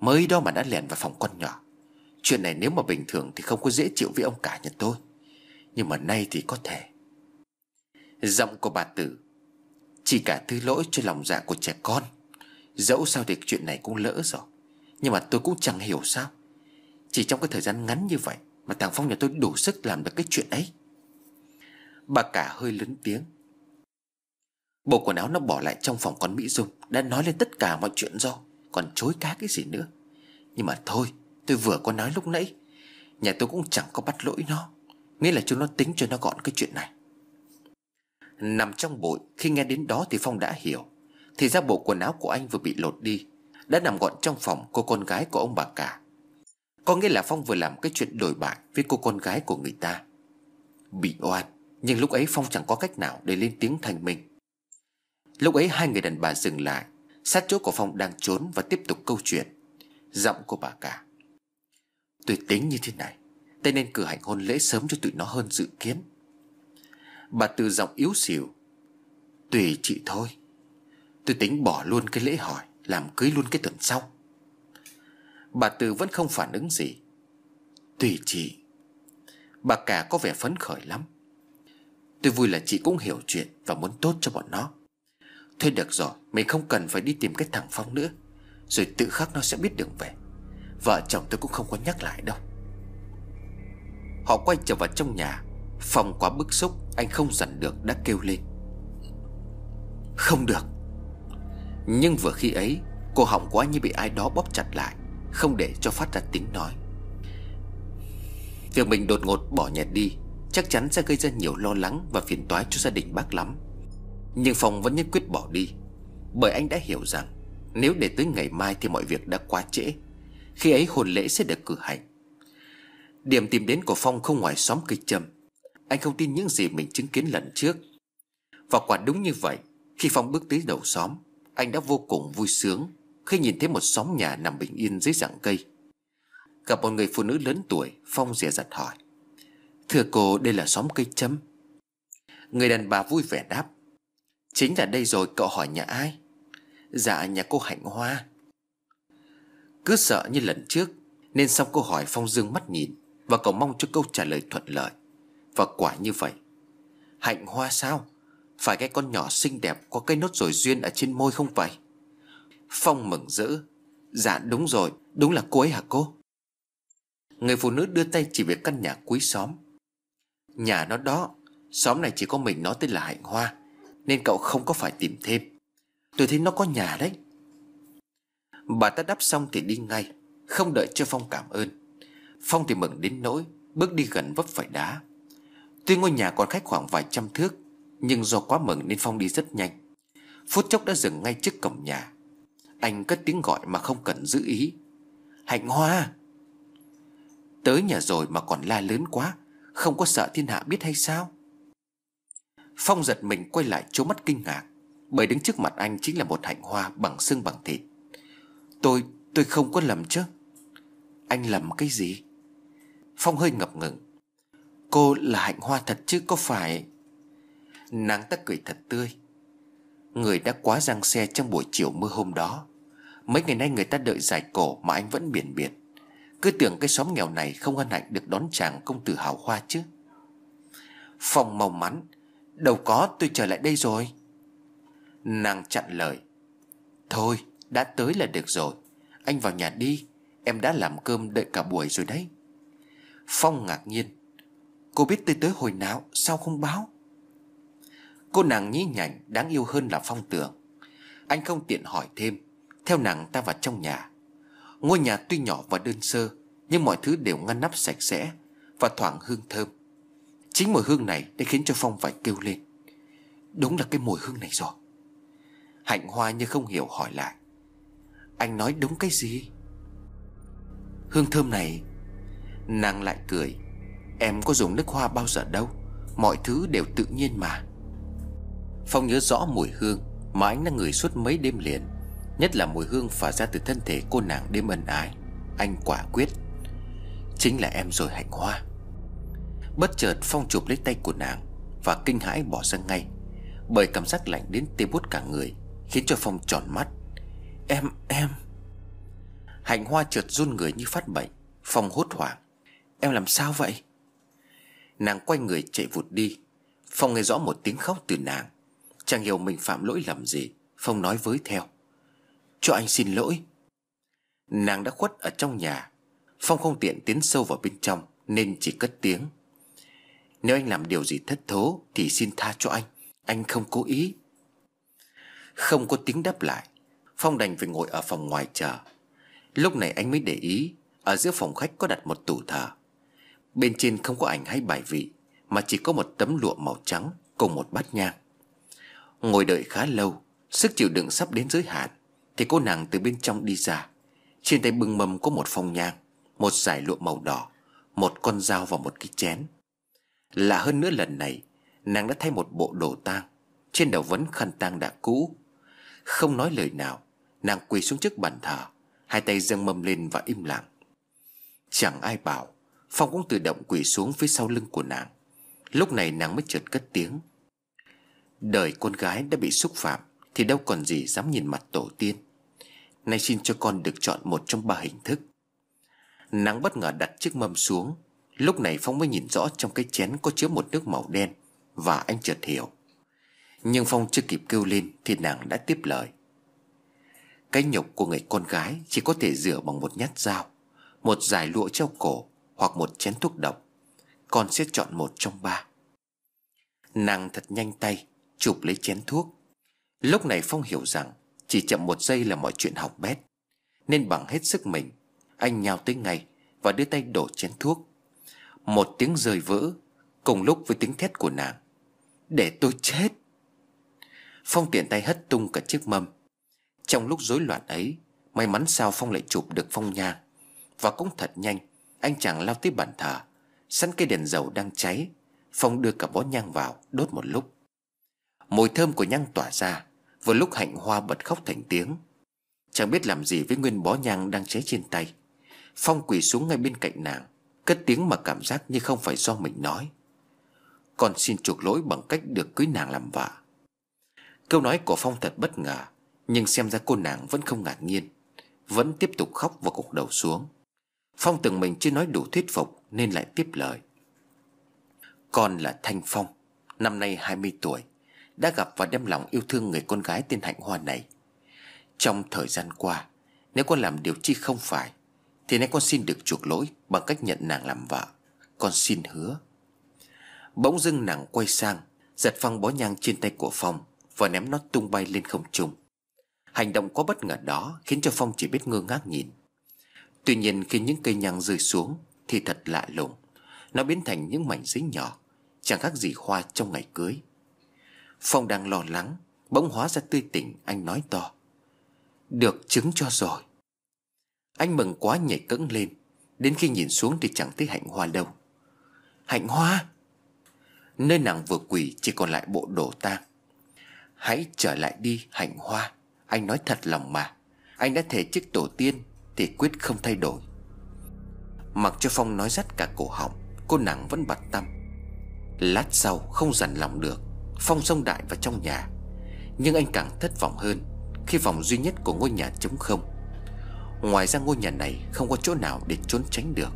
Mới đó mà đã lẻn vào phòng con nhỏ Chuyện này nếu mà bình thường thì không có dễ chịu với ông cả nhà tôi Nhưng mà nay thì có thể Giọng của bà Tử Chỉ cả thứ lỗi cho lòng dạ của trẻ con Dẫu sao thì chuyện này cũng lỡ rồi Nhưng mà tôi cũng chẳng hiểu sao Chỉ trong cái thời gian ngắn như vậy Mà thằng Phong nhà tôi đủ sức làm được cái chuyện ấy Bà cả hơi lớn tiếng Bộ quần áo nó bỏ lại trong phòng con Mỹ Dung Đã nói lên tất cả mọi chuyện rồi còn chối cá cái gì nữa Nhưng mà thôi tôi vừa có nói lúc nãy Nhà tôi cũng chẳng có bắt lỗi nó Nghĩa là chúng nó tính cho nó gọn cái chuyện này Nằm trong bụi Khi nghe đến đó thì Phong đã hiểu Thì ra bộ quần áo của anh vừa bị lột đi Đã nằm gọn trong phòng cô con gái của ông bà cả Có nghĩa là Phong vừa làm cái chuyện đổi bại Với cô con gái của người ta Bị oan Nhưng lúc ấy Phong chẳng có cách nào để lên tiếng thành mình Lúc ấy hai người đàn bà dừng lại sát chỗ của Phong đang trốn và tiếp tục câu chuyện Giọng của bà cả Tôi tính như thế này Tây nên cử hành hôn lễ sớm cho tụi nó hơn dự kiến Bà từ giọng yếu xỉu Tùy chị thôi Tôi tính bỏ luôn cái lễ hỏi Làm cưới luôn cái tuần sau Bà Từ vẫn không phản ứng gì Tùy chị Bà cả có vẻ phấn khởi lắm Tôi vui là chị cũng hiểu chuyện Và muốn tốt cho bọn nó Thôi được rồi Mình không cần phải đi tìm cái thằng Phong nữa Rồi tự khắc nó sẽ biết đường về Vợ chồng tôi cũng không có nhắc lại đâu Họ quay trở vào trong nhà Phong quá bức xúc Anh không dằn được đã kêu lên Không được Nhưng vừa khi ấy Cô họng quá như bị ai đó bóp chặt lại Không để cho phát ra tiếng nói Việc mình đột ngột bỏ nhẹt đi Chắc chắn sẽ gây ra nhiều lo lắng Và phiền toái cho gia đình bác lắm nhưng Phong vẫn nhất quyết bỏ đi Bởi anh đã hiểu rằng Nếu để tới ngày mai thì mọi việc đã quá trễ Khi ấy hồn lễ sẽ được cử hành Điểm tìm đến của Phong không ngoài xóm cây châm Anh không tin những gì mình chứng kiến lần trước Và quả đúng như vậy Khi Phong bước tới đầu xóm Anh đã vô cùng vui sướng Khi nhìn thấy một xóm nhà nằm bình yên dưới dạng cây Gặp một người phụ nữ lớn tuổi Phong dè dặt hỏi Thưa cô đây là xóm cây châm Người đàn bà vui vẻ đáp Chính là đây rồi cậu hỏi nhà ai Dạ nhà cô Hạnh Hoa Cứ sợ như lần trước Nên xong câu hỏi Phong Dương mắt nhìn Và cậu mong cho câu trả lời thuận lợi Và quả như vậy Hạnh Hoa sao Phải cái con nhỏ xinh đẹp có cái nốt rồi duyên ở trên môi không vậy Phong mừng rỡ Dạ đúng rồi Đúng là cô ấy hả cô Người phụ nữ đưa tay chỉ về căn nhà cuối xóm Nhà nó đó Xóm này chỉ có mình nó tên là Hạnh Hoa nên cậu không có phải tìm thêm Tôi thấy nó có nhà đấy Bà ta đáp xong thì đi ngay Không đợi cho Phong cảm ơn Phong thì mừng đến nỗi Bước đi gần vấp phải đá Tuy ngôi nhà còn khách khoảng vài trăm thước Nhưng do quá mừng nên Phong đi rất nhanh Phút chốc đã dừng ngay trước cổng nhà Anh cất tiếng gọi mà không cần giữ ý Hạnh hoa Tới nhà rồi mà còn la lớn quá Không có sợ thiên hạ biết hay sao Phong giật mình quay lại chỗ mắt kinh ngạc Bởi đứng trước mặt anh chính là một hạnh hoa bằng xương bằng thịt Tôi, tôi không có lầm chứ Anh lầm cái gì? Phong hơi ngập ngừng Cô là hạnh hoa thật chứ có phải Nàng ta cười thật tươi Người đã quá giang xe trong buổi chiều mưa hôm đó Mấy ngày nay người ta đợi dài cổ mà anh vẫn biển biệt Cứ tưởng cái xóm nghèo này không hân hạnh được đón chàng công tử hào hoa chứ Phong mong mắn Đâu có tôi trở lại đây rồi Nàng chặn lời Thôi đã tới là được rồi Anh vào nhà đi Em đã làm cơm đợi cả buổi rồi đấy Phong ngạc nhiên Cô biết tôi tới hồi nào sao không báo Cô nàng nhí nhảnh đáng yêu hơn là Phong tưởng Anh không tiện hỏi thêm Theo nàng ta vào trong nhà Ngôi nhà tuy nhỏ và đơn sơ Nhưng mọi thứ đều ngăn nắp sạch sẽ Và thoảng hương thơm Chính mùi hương này đã khiến cho Phong phải kêu lên Đúng là cái mùi hương này rồi Hạnh hoa như không hiểu hỏi lại Anh nói đúng cái gì Hương thơm này Nàng lại cười Em có dùng nước hoa bao giờ đâu Mọi thứ đều tự nhiên mà Phong nhớ rõ mùi hương Mà anh đã ngửi suốt mấy đêm liền Nhất là mùi hương phả ra từ thân thể cô nàng đêm ân ái Anh quả quyết Chính là em rồi hạnh hoa Bất chợt Phong chụp lấy tay của nàng Và kinh hãi bỏ ra ngay Bởi cảm giác lạnh đến tê bút cả người Khiến cho Phong tròn mắt Em, em Hành hoa chợt run người như phát bệnh Phong hốt hoảng Em làm sao vậy Nàng quay người chạy vụt đi Phong nghe rõ một tiếng khóc từ nàng Chẳng hiểu mình phạm lỗi làm gì Phong nói với theo Cho anh xin lỗi Nàng đã khuất ở trong nhà Phong không tiện tiến sâu vào bên trong Nên chỉ cất tiếng nếu anh làm điều gì thất thố Thì xin tha cho anh Anh không cố ý Không có tiếng đáp lại Phong đành phải ngồi ở phòng ngoài chờ Lúc này anh mới để ý Ở giữa phòng khách có đặt một tủ thờ Bên trên không có ảnh hay bài vị Mà chỉ có một tấm lụa màu trắng Cùng một bát nhang Ngồi đợi khá lâu Sức chịu đựng sắp đến giới hạn Thì cô nàng từ bên trong đi ra Trên tay bưng mâm có một phong nhang Một giải lụa màu đỏ Một con dao và một cái chén Lạ hơn nữa lần này Nàng đã thay một bộ đồ tang Trên đầu vẫn khăn tang đã cũ Không nói lời nào Nàng quỳ xuống trước bàn thờ Hai tay dâng mâm lên và im lặng Chẳng ai bảo Phong cũng tự động quỳ xuống phía sau lưng của nàng Lúc này nàng mới chợt cất tiếng Đời con gái đã bị xúc phạm Thì đâu còn gì dám nhìn mặt tổ tiên Nay xin cho con được chọn một trong ba hình thức Nàng bất ngờ đặt chiếc mâm xuống Lúc này Phong mới nhìn rõ trong cái chén có chứa một nước màu đen Và anh chợt hiểu Nhưng Phong chưa kịp kêu lên thì nàng đã tiếp lời Cái nhục của người con gái chỉ có thể rửa bằng một nhát dao Một dài lụa treo cổ hoặc một chén thuốc độc Con sẽ chọn một trong ba Nàng thật nhanh tay chụp lấy chén thuốc Lúc này Phong hiểu rằng chỉ chậm một giây là mọi chuyện học bét Nên bằng hết sức mình Anh nhào tới ngay và đưa tay đổ chén thuốc một tiếng rơi vỡ Cùng lúc với tiếng thét của nàng Để tôi chết Phong tiện tay hất tung cả chiếc mâm Trong lúc rối loạn ấy May mắn sao Phong lại chụp được phong nhang Và cũng thật nhanh Anh chàng lao tới bàn thờ Sẵn cây đèn dầu đang cháy Phong đưa cả bó nhang vào đốt một lúc Mùi thơm của nhang tỏa ra Vừa lúc hạnh hoa bật khóc thành tiếng Chẳng biết làm gì với nguyên bó nhang đang cháy trên tay Phong quỳ xuống ngay bên cạnh nàng Cất tiếng mà cảm giác như không phải do mình nói Con xin chuộc lỗi bằng cách được cưới nàng làm vợ Câu nói của Phong thật bất ngờ Nhưng xem ra cô nàng vẫn không ngạc nhiên Vẫn tiếp tục khóc và gục đầu xuống Phong tưởng mình chưa nói đủ thuyết phục Nên lại tiếp lời Con là Thanh Phong Năm nay 20 tuổi Đã gặp và đem lòng yêu thương người con gái tên Hạnh Hoa này Trong thời gian qua Nếu con làm điều chi không phải thì nay con xin được chuộc lỗi Bằng cách nhận nàng làm vợ Con xin hứa Bỗng dưng nàng quay sang Giật phăng bó nhang trên tay của Phong Và ném nó tung bay lên không trung Hành động quá bất ngờ đó Khiến cho Phong chỉ biết ngơ ngác nhìn Tuy nhiên khi những cây nhang rơi xuống Thì thật lạ lùng Nó biến thành những mảnh giấy nhỏ Chẳng khác gì hoa trong ngày cưới Phong đang lo lắng Bỗng hóa ra tươi tỉnh Anh nói to Được chứng cho rồi anh mừng quá nhảy cẫng lên Đến khi nhìn xuống thì chẳng thấy hạnh hoa đâu Hạnh hoa Nơi nàng vừa quỳ chỉ còn lại bộ đồ tang Hãy trở lại đi hạnh hoa Anh nói thật lòng mà Anh đã thể chức tổ tiên Thì quyết không thay đổi Mặc cho Phong nói dắt cả cổ họng Cô nàng vẫn bật tâm Lát sau không dằn lòng được Phong xông đại vào trong nhà Nhưng anh càng thất vọng hơn Khi vòng duy nhất của ngôi nhà trống không Ngoài ra ngôi nhà này không có chỗ nào để trốn tránh được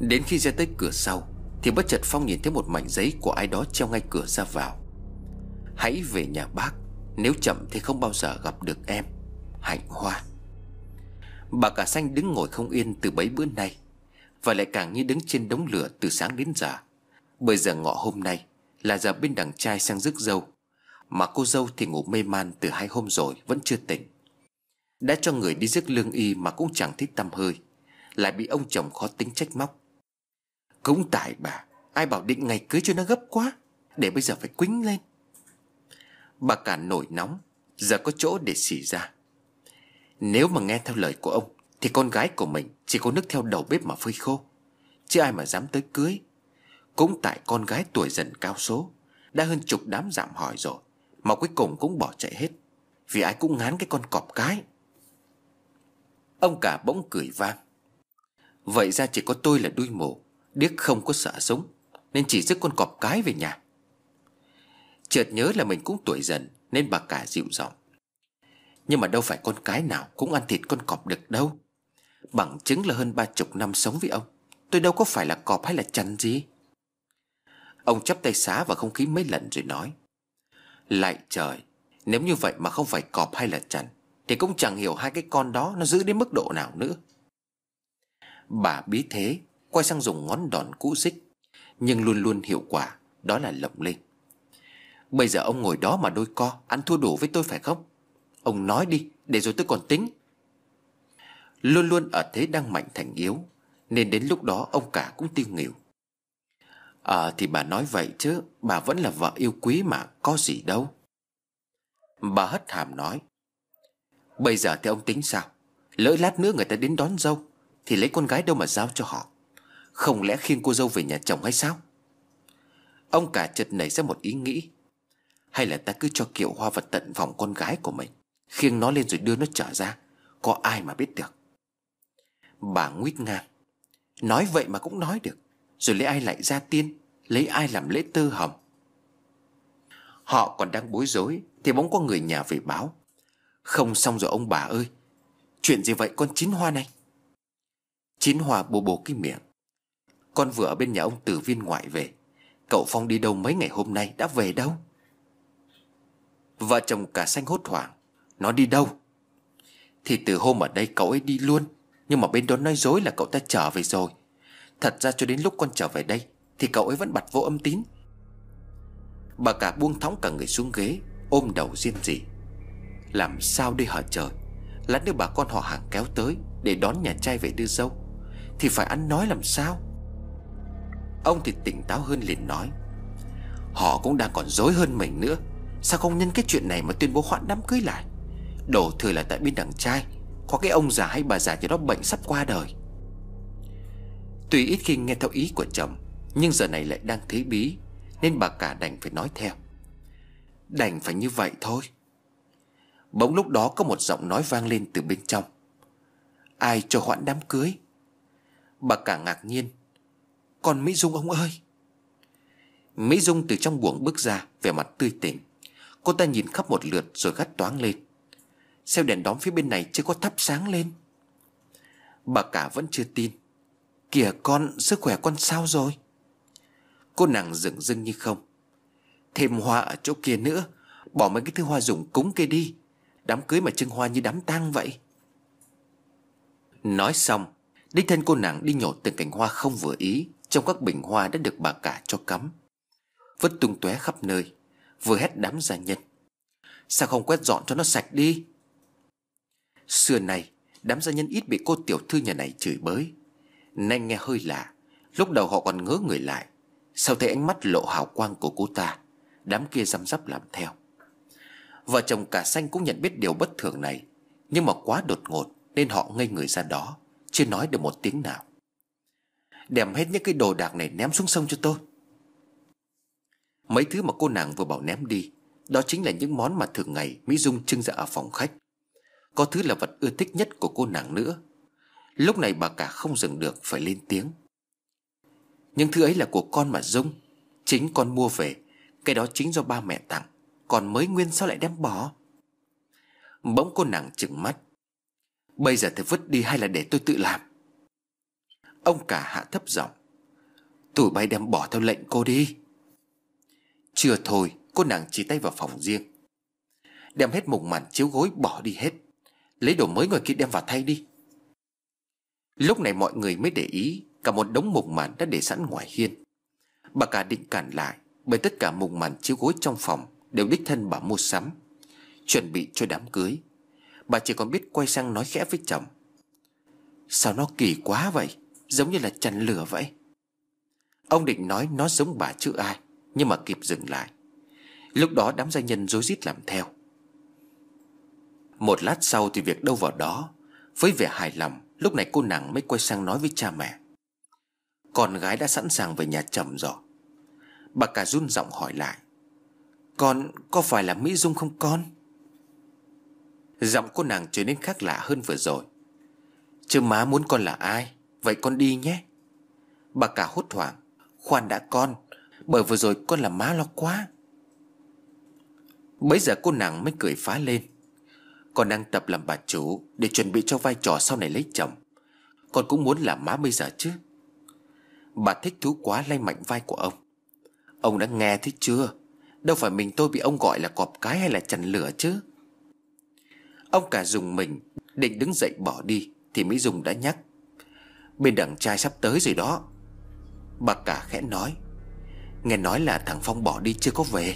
Đến khi ra tới cửa sau Thì bất chợt Phong nhìn thấy một mảnh giấy của ai đó treo ngay cửa ra vào Hãy về nhà bác Nếu chậm thì không bao giờ gặp được em Hạnh hoa Bà cả xanh đứng ngồi không yên từ bấy bữa nay Và lại càng như đứng trên đống lửa từ sáng đến giờ bây giờ ngọ hôm nay Là giờ bên đằng trai sang rước dâu Mà cô dâu thì ngủ mê man từ hai hôm rồi vẫn chưa tỉnh đã cho người đi giết lương y mà cũng chẳng thích tâm hơi Lại bị ông chồng khó tính trách móc Cũng tại bà Ai bảo định ngày cưới cho nó gấp quá Để bây giờ phải quính lên Bà cả nổi nóng Giờ có chỗ để xỉ ra Nếu mà nghe theo lời của ông Thì con gái của mình chỉ có nước theo đầu bếp mà phơi khô Chứ ai mà dám tới cưới Cũng tại con gái tuổi dần cao số Đã hơn chục đám giảm hỏi rồi Mà cuối cùng cũng bỏ chạy hết Vì ai cũng ngán cái con cọp cái Ông cả bỗng cười vang Vậy ra chỉ có tôi là đuôi mổ Điếc không có sợ sống Nên chỉ dứt con cọp cái về nhà Chợt nhớ là mình cũng tuổi dần Nên bà cả dịu giọng Nhưng mà đâu phải con cái nào Cũng ăn thịt con cọp được đâu Bằng chứng là hơn ba chục năm sống với ông Tôi đâu có phải là cọp hay là chăn gì Ông chắp tay xá vào không khí mấy lần rồi nói Lại trời Nếu như vậy mà không phải cọp hay là chăn thì cũng chẳng hiểu hai cái con đó Nó giữ đến mức độ nào nữa Bà bí thế Quay sang dùng ngón đòn cũ xích Nhưng luôn luôn hiệu quả Đó là lộng lên Bây giờ ông ngồi đó mà đôi co Ăn thua đủ với tôi phải không Ông nói đi để rồi tôi còn tính Luôn luôn ở thế đang mạnh thành yếu Nên đến lúc đó ông cả cũng tiêu nghỉu À thì bà nói vậy chứ Bà vẫn là vợ yêu quý mà có gì đâu Bà hất hàm nói Bây giờ thì ông tính sao Lỡ lát nữa người ta đến đón dâu Thì lấy con gái đâu mà giao cho họ Không lẽ khiêng cô dâu về nhà chồng hay sao Ông cả chợt nảy ra một ý nghĩ Hay là ta cứ cho Kiều Hoa vật tận phòng con gái của mình Khiêng nó lên rồi đưa nó trở ra Có ai mà biết được Bà nguyết ngang Nói vậy mà cũng nói được Rồi lấy ai lại ra tiên Lấy ai làm lễ tư hồng Họ còn đang bối rối Thì bóng có người nhà về báo không xong rồi ông bà ơi Chuyện gì vậy con chín hoa này Chín hoa bồ bồ cái miệng Con vừa ở bên nhà ông tử viên ngoại về Cậu Phong đi đâu mấy ngày hôm nay đã về đâu Vợ chồng cả xanh hốt hoảng Nó đi đâu Thì từ hôm ở đây cậu ấy đi luôn Nhưng mà bên đó nói dối là cậu ta trở về rồi Thật ra cho đến lúc con trở về đây Thì cậu ấy vẫn bật vô âm tín Bà cả buông thõng cả người xuống ghế Ôm đầu riêng rỉ làm sao đi hả trời Lát nữa bà con họ hàng kéo tới Để đón nhà trai về đưa dâu Thì phải ăn nói làm sao Ông thì tỉnh táo hơn liền nói Họ cũng đang còn dối hơn mình nữa Sao không nhân cái chuyện này mà tuyên bố hoãn đám cưới lại Đổ thừa là tại bên đằng trai Có cái ông già hay bà già cho đó bệnh sắp qua đời Tuy ít khi nghe theo ý của chồng Nhưng giờ này lại đang thấy bí Nên bà cả đành phải nói theo Đành phải như vậy thôi Bỗng lúc đó có một giọng nói vang lên từ bên trong Ai cho hoãn đám cưới Bà cả ngạc nhiên Còn Mỹ Dung ông ơi Mỹ Dung từ trong buồng bước ra Vẻ mặt tươi tỉnh Cô ta nhìn khắp một lượt rồi gắt toáng lên Sao đèn đóm phía bên này chưa có thắp sáng lên Bà cả vẫn chưa tin Kìa con sức khỏe con sao rồi Cô nàng dựng dưng như không Thêm hoa ở chỗ kia nữa Bỏ mấy cái thứ hoa dùng cúng kia đi Đám cưới mà trưng hoa như đám tang vậy Nói xong Đích thân cô nàng đi nhổ từng cành hoa không vừa ý Trong các bình hoa đã được bà cả cho cắm Vứt tung tóe khắp nơi Vừa hét đám gia nhân Sao không quét dọn cho nó sạch đi Xưa này Đám gia nhân ít bị cô tiểu thư nhà này chửi bới Nay nghe hơi lạ Lúc đầu họ còn ngớ người lại Sau thấy ánh mắt lộ hào quang của cô ta Đám kia răm rắp làm theo Vợ chồng cả xanh cũng nhận biết điều bất thường này Nhưng mà quá đột ngột Nên họ ngây người ra đó Chưa nói được một tiếng nào Đem hết những cái đồ đạc này ném xuống sông cho tôi Mấy thứ mà cô nàng vừa bảo ném đi Đó chính là những món mà thường ngày Mỹ Dung trưng ra ở phòng khách Có thứ là vật ưa thích nhất của cô nàng nữa Lúc này bà cả không dừng được Phải lên tiếng Những thứ ấy là của con mà Dung Chính con mua về Cái đó chính do ba mẹ tặng còn mới nguyên sao lại đem bỏ Bỗng cô nàng trừng mắt Bây giờ thì vứt đi hay là để tôi tự làm Ông cả hạ thấp giọng Tụi bay đem bỏ theo lệnh cô đi Chưa thôi Cô nàng chỉ tay vào phòng riêng Đem hết mùng màn chiếu gối bỏ đi hết Lấy đồ mới người kia đem vào thay đi Lúc này mọi người mới để ý Cả một đống mùng màn đã để sẵn ngoài hiên Bà cả định cản lại Bởi tất cả mùng màn chiếu gối trong phòng Đều đích thân bà mua sắm Chuẩn bị cho đám cưới Bà chỉ còn biết quay sang nói khẽ với chồng Sao nó kỳ quá vậy Giống như là chăn lửa vậy Ông định nói nó giống bà chứ ai Nhưng mà kịp dừng lại Lúc đó đám gia nhân rối rít làm theo Một lát sau thì việc đâu vào đó Với vẻ hài lòng Lúc này cô nàng mới quay sang nói với cha mẹ Con gái đã sẵn sàng về nhà chồng rồi Bà cả run giọng hỏi lại con có phải là Mỹ Dung không con Giọng cô nàng trở nên khác lạ hơn vừa rồi Chứ má muốn con là ai Vậy con đi nhé Bà cả hốt hoảng Khoan đã con Bởi vừa rồi con là má lo quá bây giờ cô nàng mới cười phá lên Con đang tập làm bà chủ Để chuẩn bị cho vai trò sau này lấy chồng Con cũng muốn làm má bây giờ chứ Bà thích thú quá lay mạnh vai của ông Ông đã nghe thấy chưa Đâu phải mình tôi bị ông gọi là cọp cái hay là chằn lửa chứ Ông cả dùng mình Định đứng dậy bỏ đi Thì Mỹ Dung đã nhắc Bên đằng trai sắp tới rồi đó Bà cả khẽ nói Nghe nói là thằng Phong bỏ đi chưa có về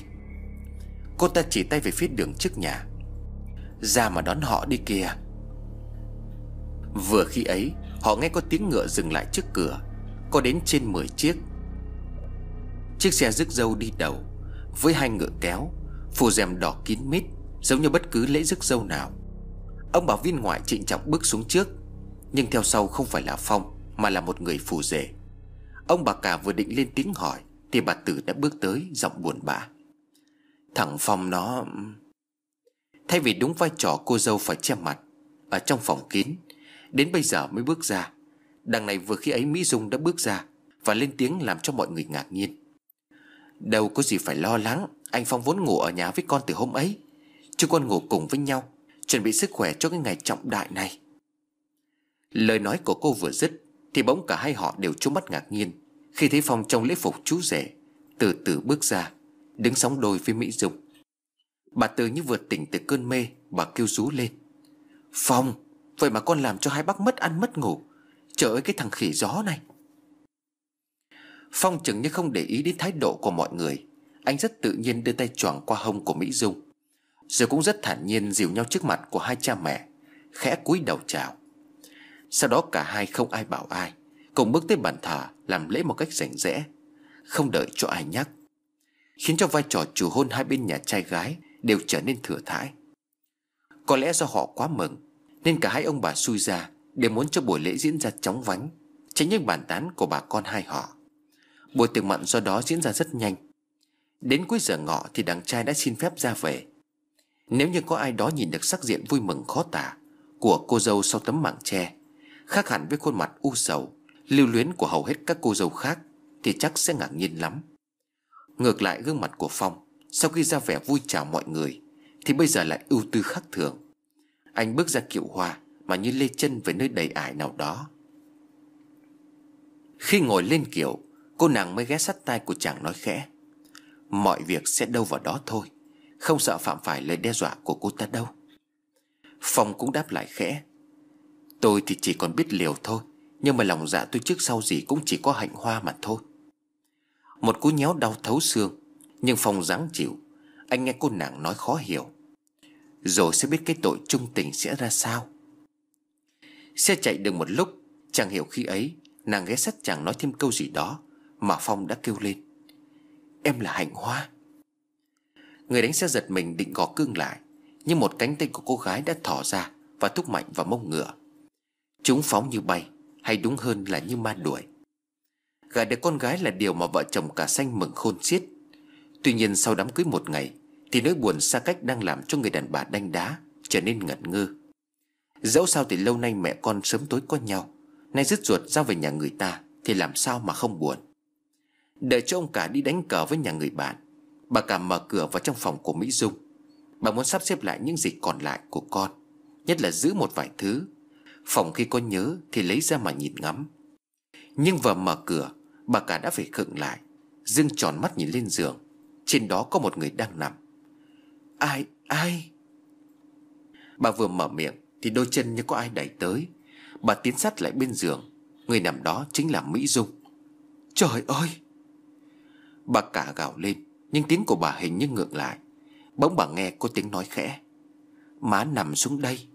Cô ta chỉ tay về phía đường trước nhà Ra mà đón họ đi kìa Vừa khi ấy Họ nghe có tiếng ngựa dừng lại trước cửa Có đến trên 10 chiếc Chiếc xe rước dâu đi đầu với hai ngựa kéo Phù rèm đỏ kín mít Giống như bất cứ lễ rước dâu nào Ông bảo viên ngoại trịnh trọng bước xuống trước Nhưng theo sau không phải là Phong Mà là một người phù rể Ông bà cả vừa định lên tiếng hỏi Thì bà tử đã bước tới giọng buồn bã Thằng Phong nó Thay vì đúng vai trò cô dâu phải che mặt Ở trong phòng kín Đến bây giờ mới bước ra Đằng này vừa khi ấy Mỹ Dung đã bước ra Và lên tiếng làm cho mọi người ngạc nhiên Đâu có gì phải lo lắng Anh Phong vốn ngủ ở nhà với con từ hôm ấy Chúng con ngủ cùng với nhau Chuẩn bị sức khỏe cho cái ngày trọng đại này Lời nói của cô vừa dứt Thì bỗng cả hai họ đều trốn mắt ngạc nhiên Khi thấy Phong trong lễ phục chú rể Từ từ bước ra Đứng sóng đôi với Mỹ Dung Bà Từ như vừa tỉnh từ cơn mê Bà kêu rú lên Phong Vậy mà con làm cho hai bác mất ăn mất ngủ Trời ơi cái thằng khỉ gió này Phong chừng như không để ý đến thái độ của mọi người Anh rất tự nhiên đưa tay choàng qua hông của Mỹ Dung Rồi cũng rất thản nhiên dìu nhau trước mặt của hai cha mẹ Khẽ cúi đầu chào Sau đó cả hai không ai bảo ai Cùng bước tới bàn thờ Làm lễ một cách rảnh rẽ Không đợi cho ai nhắc Khiến cho vai trò chủ hôn hai bên nhà trai gái Đều trở nên thừa thãi Có lẽ do họ quá mừng Nên cả hai ông bà xui ra Đều muốn cho buổi lễ diễn ra chóng vánh Tránh những bàn tán của bà con hai họ Buổi tiệc mặn do đó diễn ra rất nhanh Đến cuối giờ ngọ thì đàn trai đã xin phép ra về Nếu như có ai đó nhìn được sắc diện vui mừng khó tả Của cô dâu sau tấm mạng tre Khác hẳn với khuôn mặt u sầu Lưu luyến của hầu hết các cô dâu khác Thì chắc sẽ ngạc nhiên lắm Ngược lại gương mặt của Phong Sau khi ra vẻ vui chào mọi người Thì bây giờ lại ưu tư khác thường Anh bước ra kiệu hoa Mà như lê chân về nơi đầy ải nào đó Khi ngồi lên kiệu Cô nàng mới ghé sát tai của chàng nói khẽ Mọi việc sẽ đâu vào đó thôi Không sợ phạm phải lời đe dọa của cô ta đâu Phong cũng đáp lại khẽ Tôi thì chỉ còn biết liều thôi Nhưng mà lòng dạ tôi trước sau gì cũng chỉ có hạnh hoa mà thôi Một cú nhéo đau thấu xương Nhưng Phong dáng chịu Anh nghe cô nàng nói khó hiểu Rồi sẽ biết cái tội trung tình sẽ ra sao Xe chạy được một lúc Chẳng hiểu khi ấy Nàng ghé sát chàng nói thêm câu gì đó mà Phong đã kêu lên Em là hạnh hoa Người đánh xe giật mình định gò cương lại Nhưng một cánh tay của cô gái đã thỏ ra Và thúc mạnh vào mông ngựa Chúng phóng như bay Hay đúng hơn là như ma đuổi Gả được con gái là điều mà vợ chồng cả xanh mừng khôn xiết Tuy nhiên sau đám cưới một ngày Thì nỗi buồn xa cách đang làm cho người đàn bà đanh đá Trở nên ngẩn ngơ Dẫu sao thì lâu nay mẹ con sớm tối có nhau Nay dứt ruột ra về nhà người ta Thì làm sao mà không buồn để cho ông cả đi đánh cờ với nhà người bạn Bà cả mở cửa vào trong phòng của Mỹ Dung Bà muốn sắp xếp lại những gì còn lại của con Nhất là giữ một vài thứ Phòng khi con nhớ thì lấy ra mà nhìn ngắm Nhưng vừa mở cửa Bà cả đã phải khựng lại Dương tròn mắt nhìn lên giường Trên đó có một người đang nằm Ai, ai Bà vừa mở miệng Thì đôi chân như có ai đẩy tới Bà tiến sát lại bên giường Người nằm đó chính là Mỹ Dung Trời ơi Bà cả gào lên Nhưng tiếng của bà hình như ngược lại Bỗng bà nghe có tiếng nói khẽ Má nằm xuống đây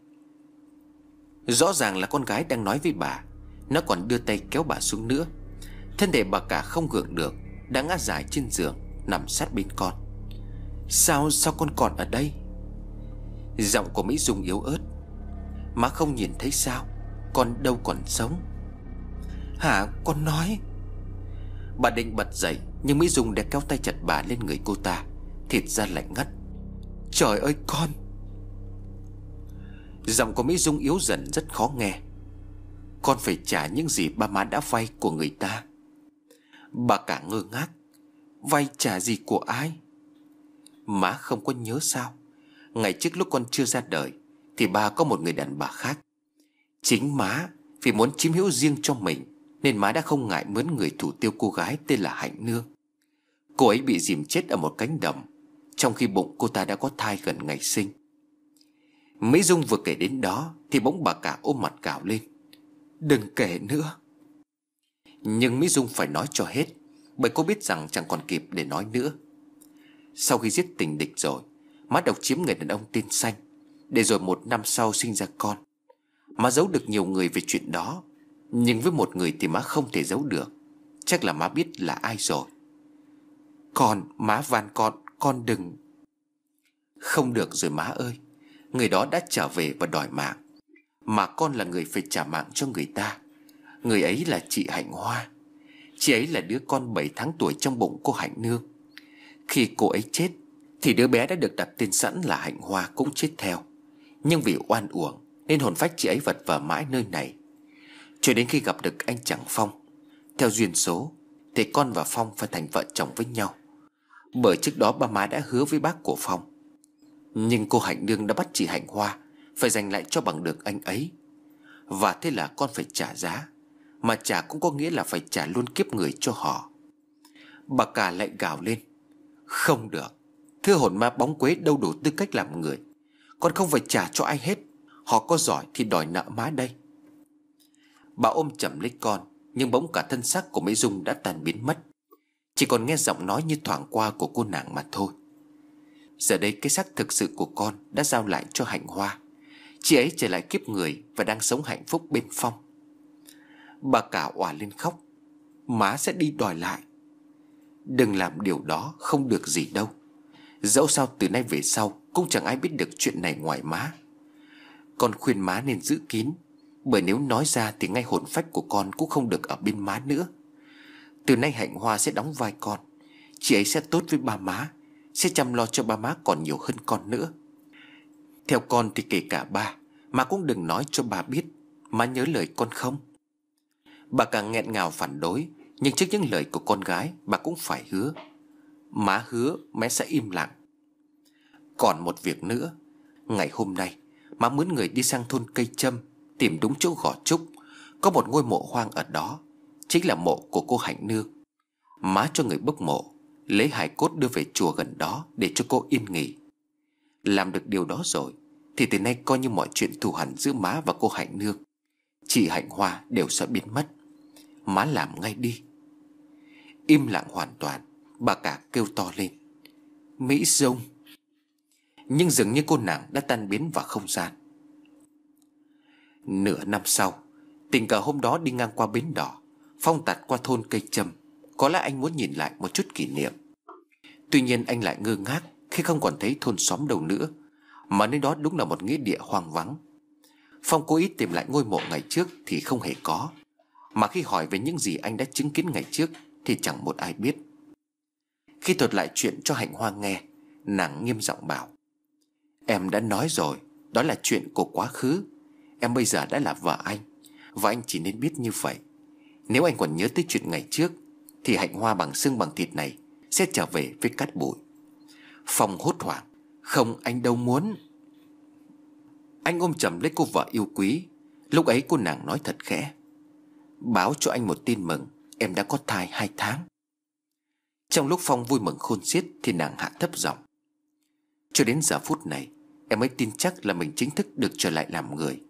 Rõ ràng là con gái đang nói với bà Nó còn đưa tay kéo bà xuống nữa Thân thể bà cả không gượng được Đã ngã dài trên giường Nằm sát bên con Sao sao con còn ở đây Giọng của Mỹ Dung yếu ớt Má không nhìn thấy sao Con đâu còn sống Hả con nói Bà định bật dậy Nhưng Mỹ Dung đã kéo tay chặt bà lên người cô ta Thịt ra lạnh ngắt Trời ơi con Giọng của Mỹ Dung yếu dần rất khó nghe Con phải trả những gì ba má đã vay của người ta Bà cả ngơ ngác Vay trả gì của ai Má không có nhớ sao Ngày trước lúc con chưa ra đời Thì ba có một người đàn bà khác Chính má Vì muốn chiếm hữu riêng cho mình nên má đã không ngại mướn người thủ tiêu cô gái tên là Hạnh Nương Cô ấy bị dìm chết ở một cánh đồng Trong khi bụng cô ta đã có thai gần ngày sinh Mỹ Dung vừa kể đến đó Thì bỗng bà cả ôm mặt gào lên Đừng kể nữa Nhưng Mỹ Dung phải nói cho hết Bởi cô biết rằng chẳng còn kịp để nói nữa Sau khi giết tình địch rồi Má độc chiếm người đàn ông tên Xanh Để rồi một năm sau sinh ra con Má giấu được nhiều người về chuyện đó nhưng với một người thì má không thể giấu được Chắc là má biết là ai rồi Con, má van con, con đừng Không được rồi má ơi Người đó đã trở về và đòi mạng Mà con là người phải trả mạng cho người ta Người ấy là chị Hạnh Hoa Chị ấy là đứa con 7 tháng tuổi trong bụng cô Hạnh Nương Khi cô ấy chết Thì đứa bé đã được đặt tên sẵn là Hạnh Hoa cũng chết theo Nhưng vì oan uổng Nên hồn phách chị ấy vật vờ mãi nơi này cho đến khi gặp được anh chàng Phong Theo duyên số Thì con và Phong phải thành vợ chồng với nhau Bởi trước đó ba má đã hứa với bác của Phong Nhưng cô Hạnh Nương đã bắt chị Hạnh Hoa Phải giành lại cho bằng được anh ấy Và thế là con phải trả giá Mà trả cũng có nghĩa là phải trả luôn kiếp người cho họ Bà cả lại gào lên Không được Thưa hồn ma bóng quế đâu đủ tư cách làm người Con không phải trả cho ai hết Họ có giỏi thì đòi nợ má đây Bà ôm chầm lấy con Nhưng bỗng cả thân xác của Mỹ Dung đã tan biến mất Chỉ còn nghe giọng nói như thoảng qua của cô nàng mà thôi Giờ đây cái xác thực sự của con đã giao lại cho hạnh hoa Chị ấy trở lại kiếp người và đang sống hạnh phúc bên phong Bà cả òa lên khóc Má sẽ đi đòi lại Đừng làm điều đó không được gì đâu Dẫu sao từ nay về sau Cũng chẳng ai biết được chuyện này ngoài má Con khuyên má nên giữ kín bởi nếu nói ra thì ngay hồn phách của con cũng không được ở bên má nữa Từ nay hạnh hoa sẽ đóng vai con Chị ấy sẽ tốt với ba má Sẽ chăm lo cho ba má còn nhiều hơn con nữa Theo con thì kể cả ba Mà cũng đừng nói cho bà biết Má nhớ lời con không Bà càng nghẹn ngào phản đối Nhưng trước những lời của con gái Bà cũng phải hứa Má hứa mẹ sẽ im lặng Còn một việc nữa Ngày hôm nay Má muốn người đi sang thôn cây châm Tìm đúng chỗ gò trúc Có một ngôi mộ hoang ở đó Chính là mộ của cô Hạnh Nương Má cho người bốc mộ Lấy hài cốt đưa về chùa gần đó Để cho cô yên nghỉ Làm được điều đó rồi Thì từ nay coi như mọi chuyện thù hẳn giữa má và cô Hạnh Nương Chị Hạnh Hoa đều sẽ biến mất Má làm ngay đi Im lặng hoàn toàn Bà cả kêu to lên Mỹ Dung Nhưng dường như cô nàng đã tan biến vào không gian Nửa năm sau Tình cờ hôm đó đi ngang qua bến đỏ Phong tạt qua thôn cây châm Có lẽ anh muốn nhìn lại một chút kỷ niệm Tuy nhiên anh lại ngơ ngác Khi không còn thấy thôn xóm đâu nữa Mà nơi đó đúng là một nghĩa địa hoang vắng Phong cố ý tìm lại ngôi mộ ngày trước Thì không hề có Mà khi hỏi về những gì anh đã chứng kiến ngày trước Thì chẳng một ai biết Khi thuật lại chuyện cho hạnh hoa nghe Nàng nghiêm giọng bảo Em đã nói rồi Đó là chuyện của quá khứ Em bây giờ đã là vợ anh Và anh chỉ nên biết như vậy Nếu anh còn nhớ tới chuyện ngày trước Thì hạnh hoa bằng xương bằng thịt này Sẽ trở về với cát bụi Phong hốt hoảng Không anh đâu muốn Anh ôm chầm lấy cô vợ yêu quý Lúc ấy cô nàng nói thật khẽ Báo cho anh một tin mừng Em đã có thai hai tháng Trong lúc Phong vui mừng khôn xiết Thì nàng hạ thấp giọng Cho đến giờ phút này Em mới tin chắc là mình chính thức được trở lại làm người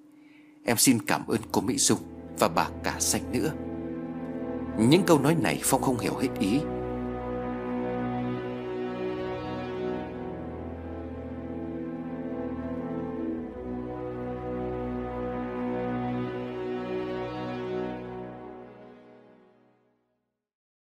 Em xin cảm ơn cô Mỹ Dung Và bà cả sạch nữa Những câu nói này Phong không hiểu hết ý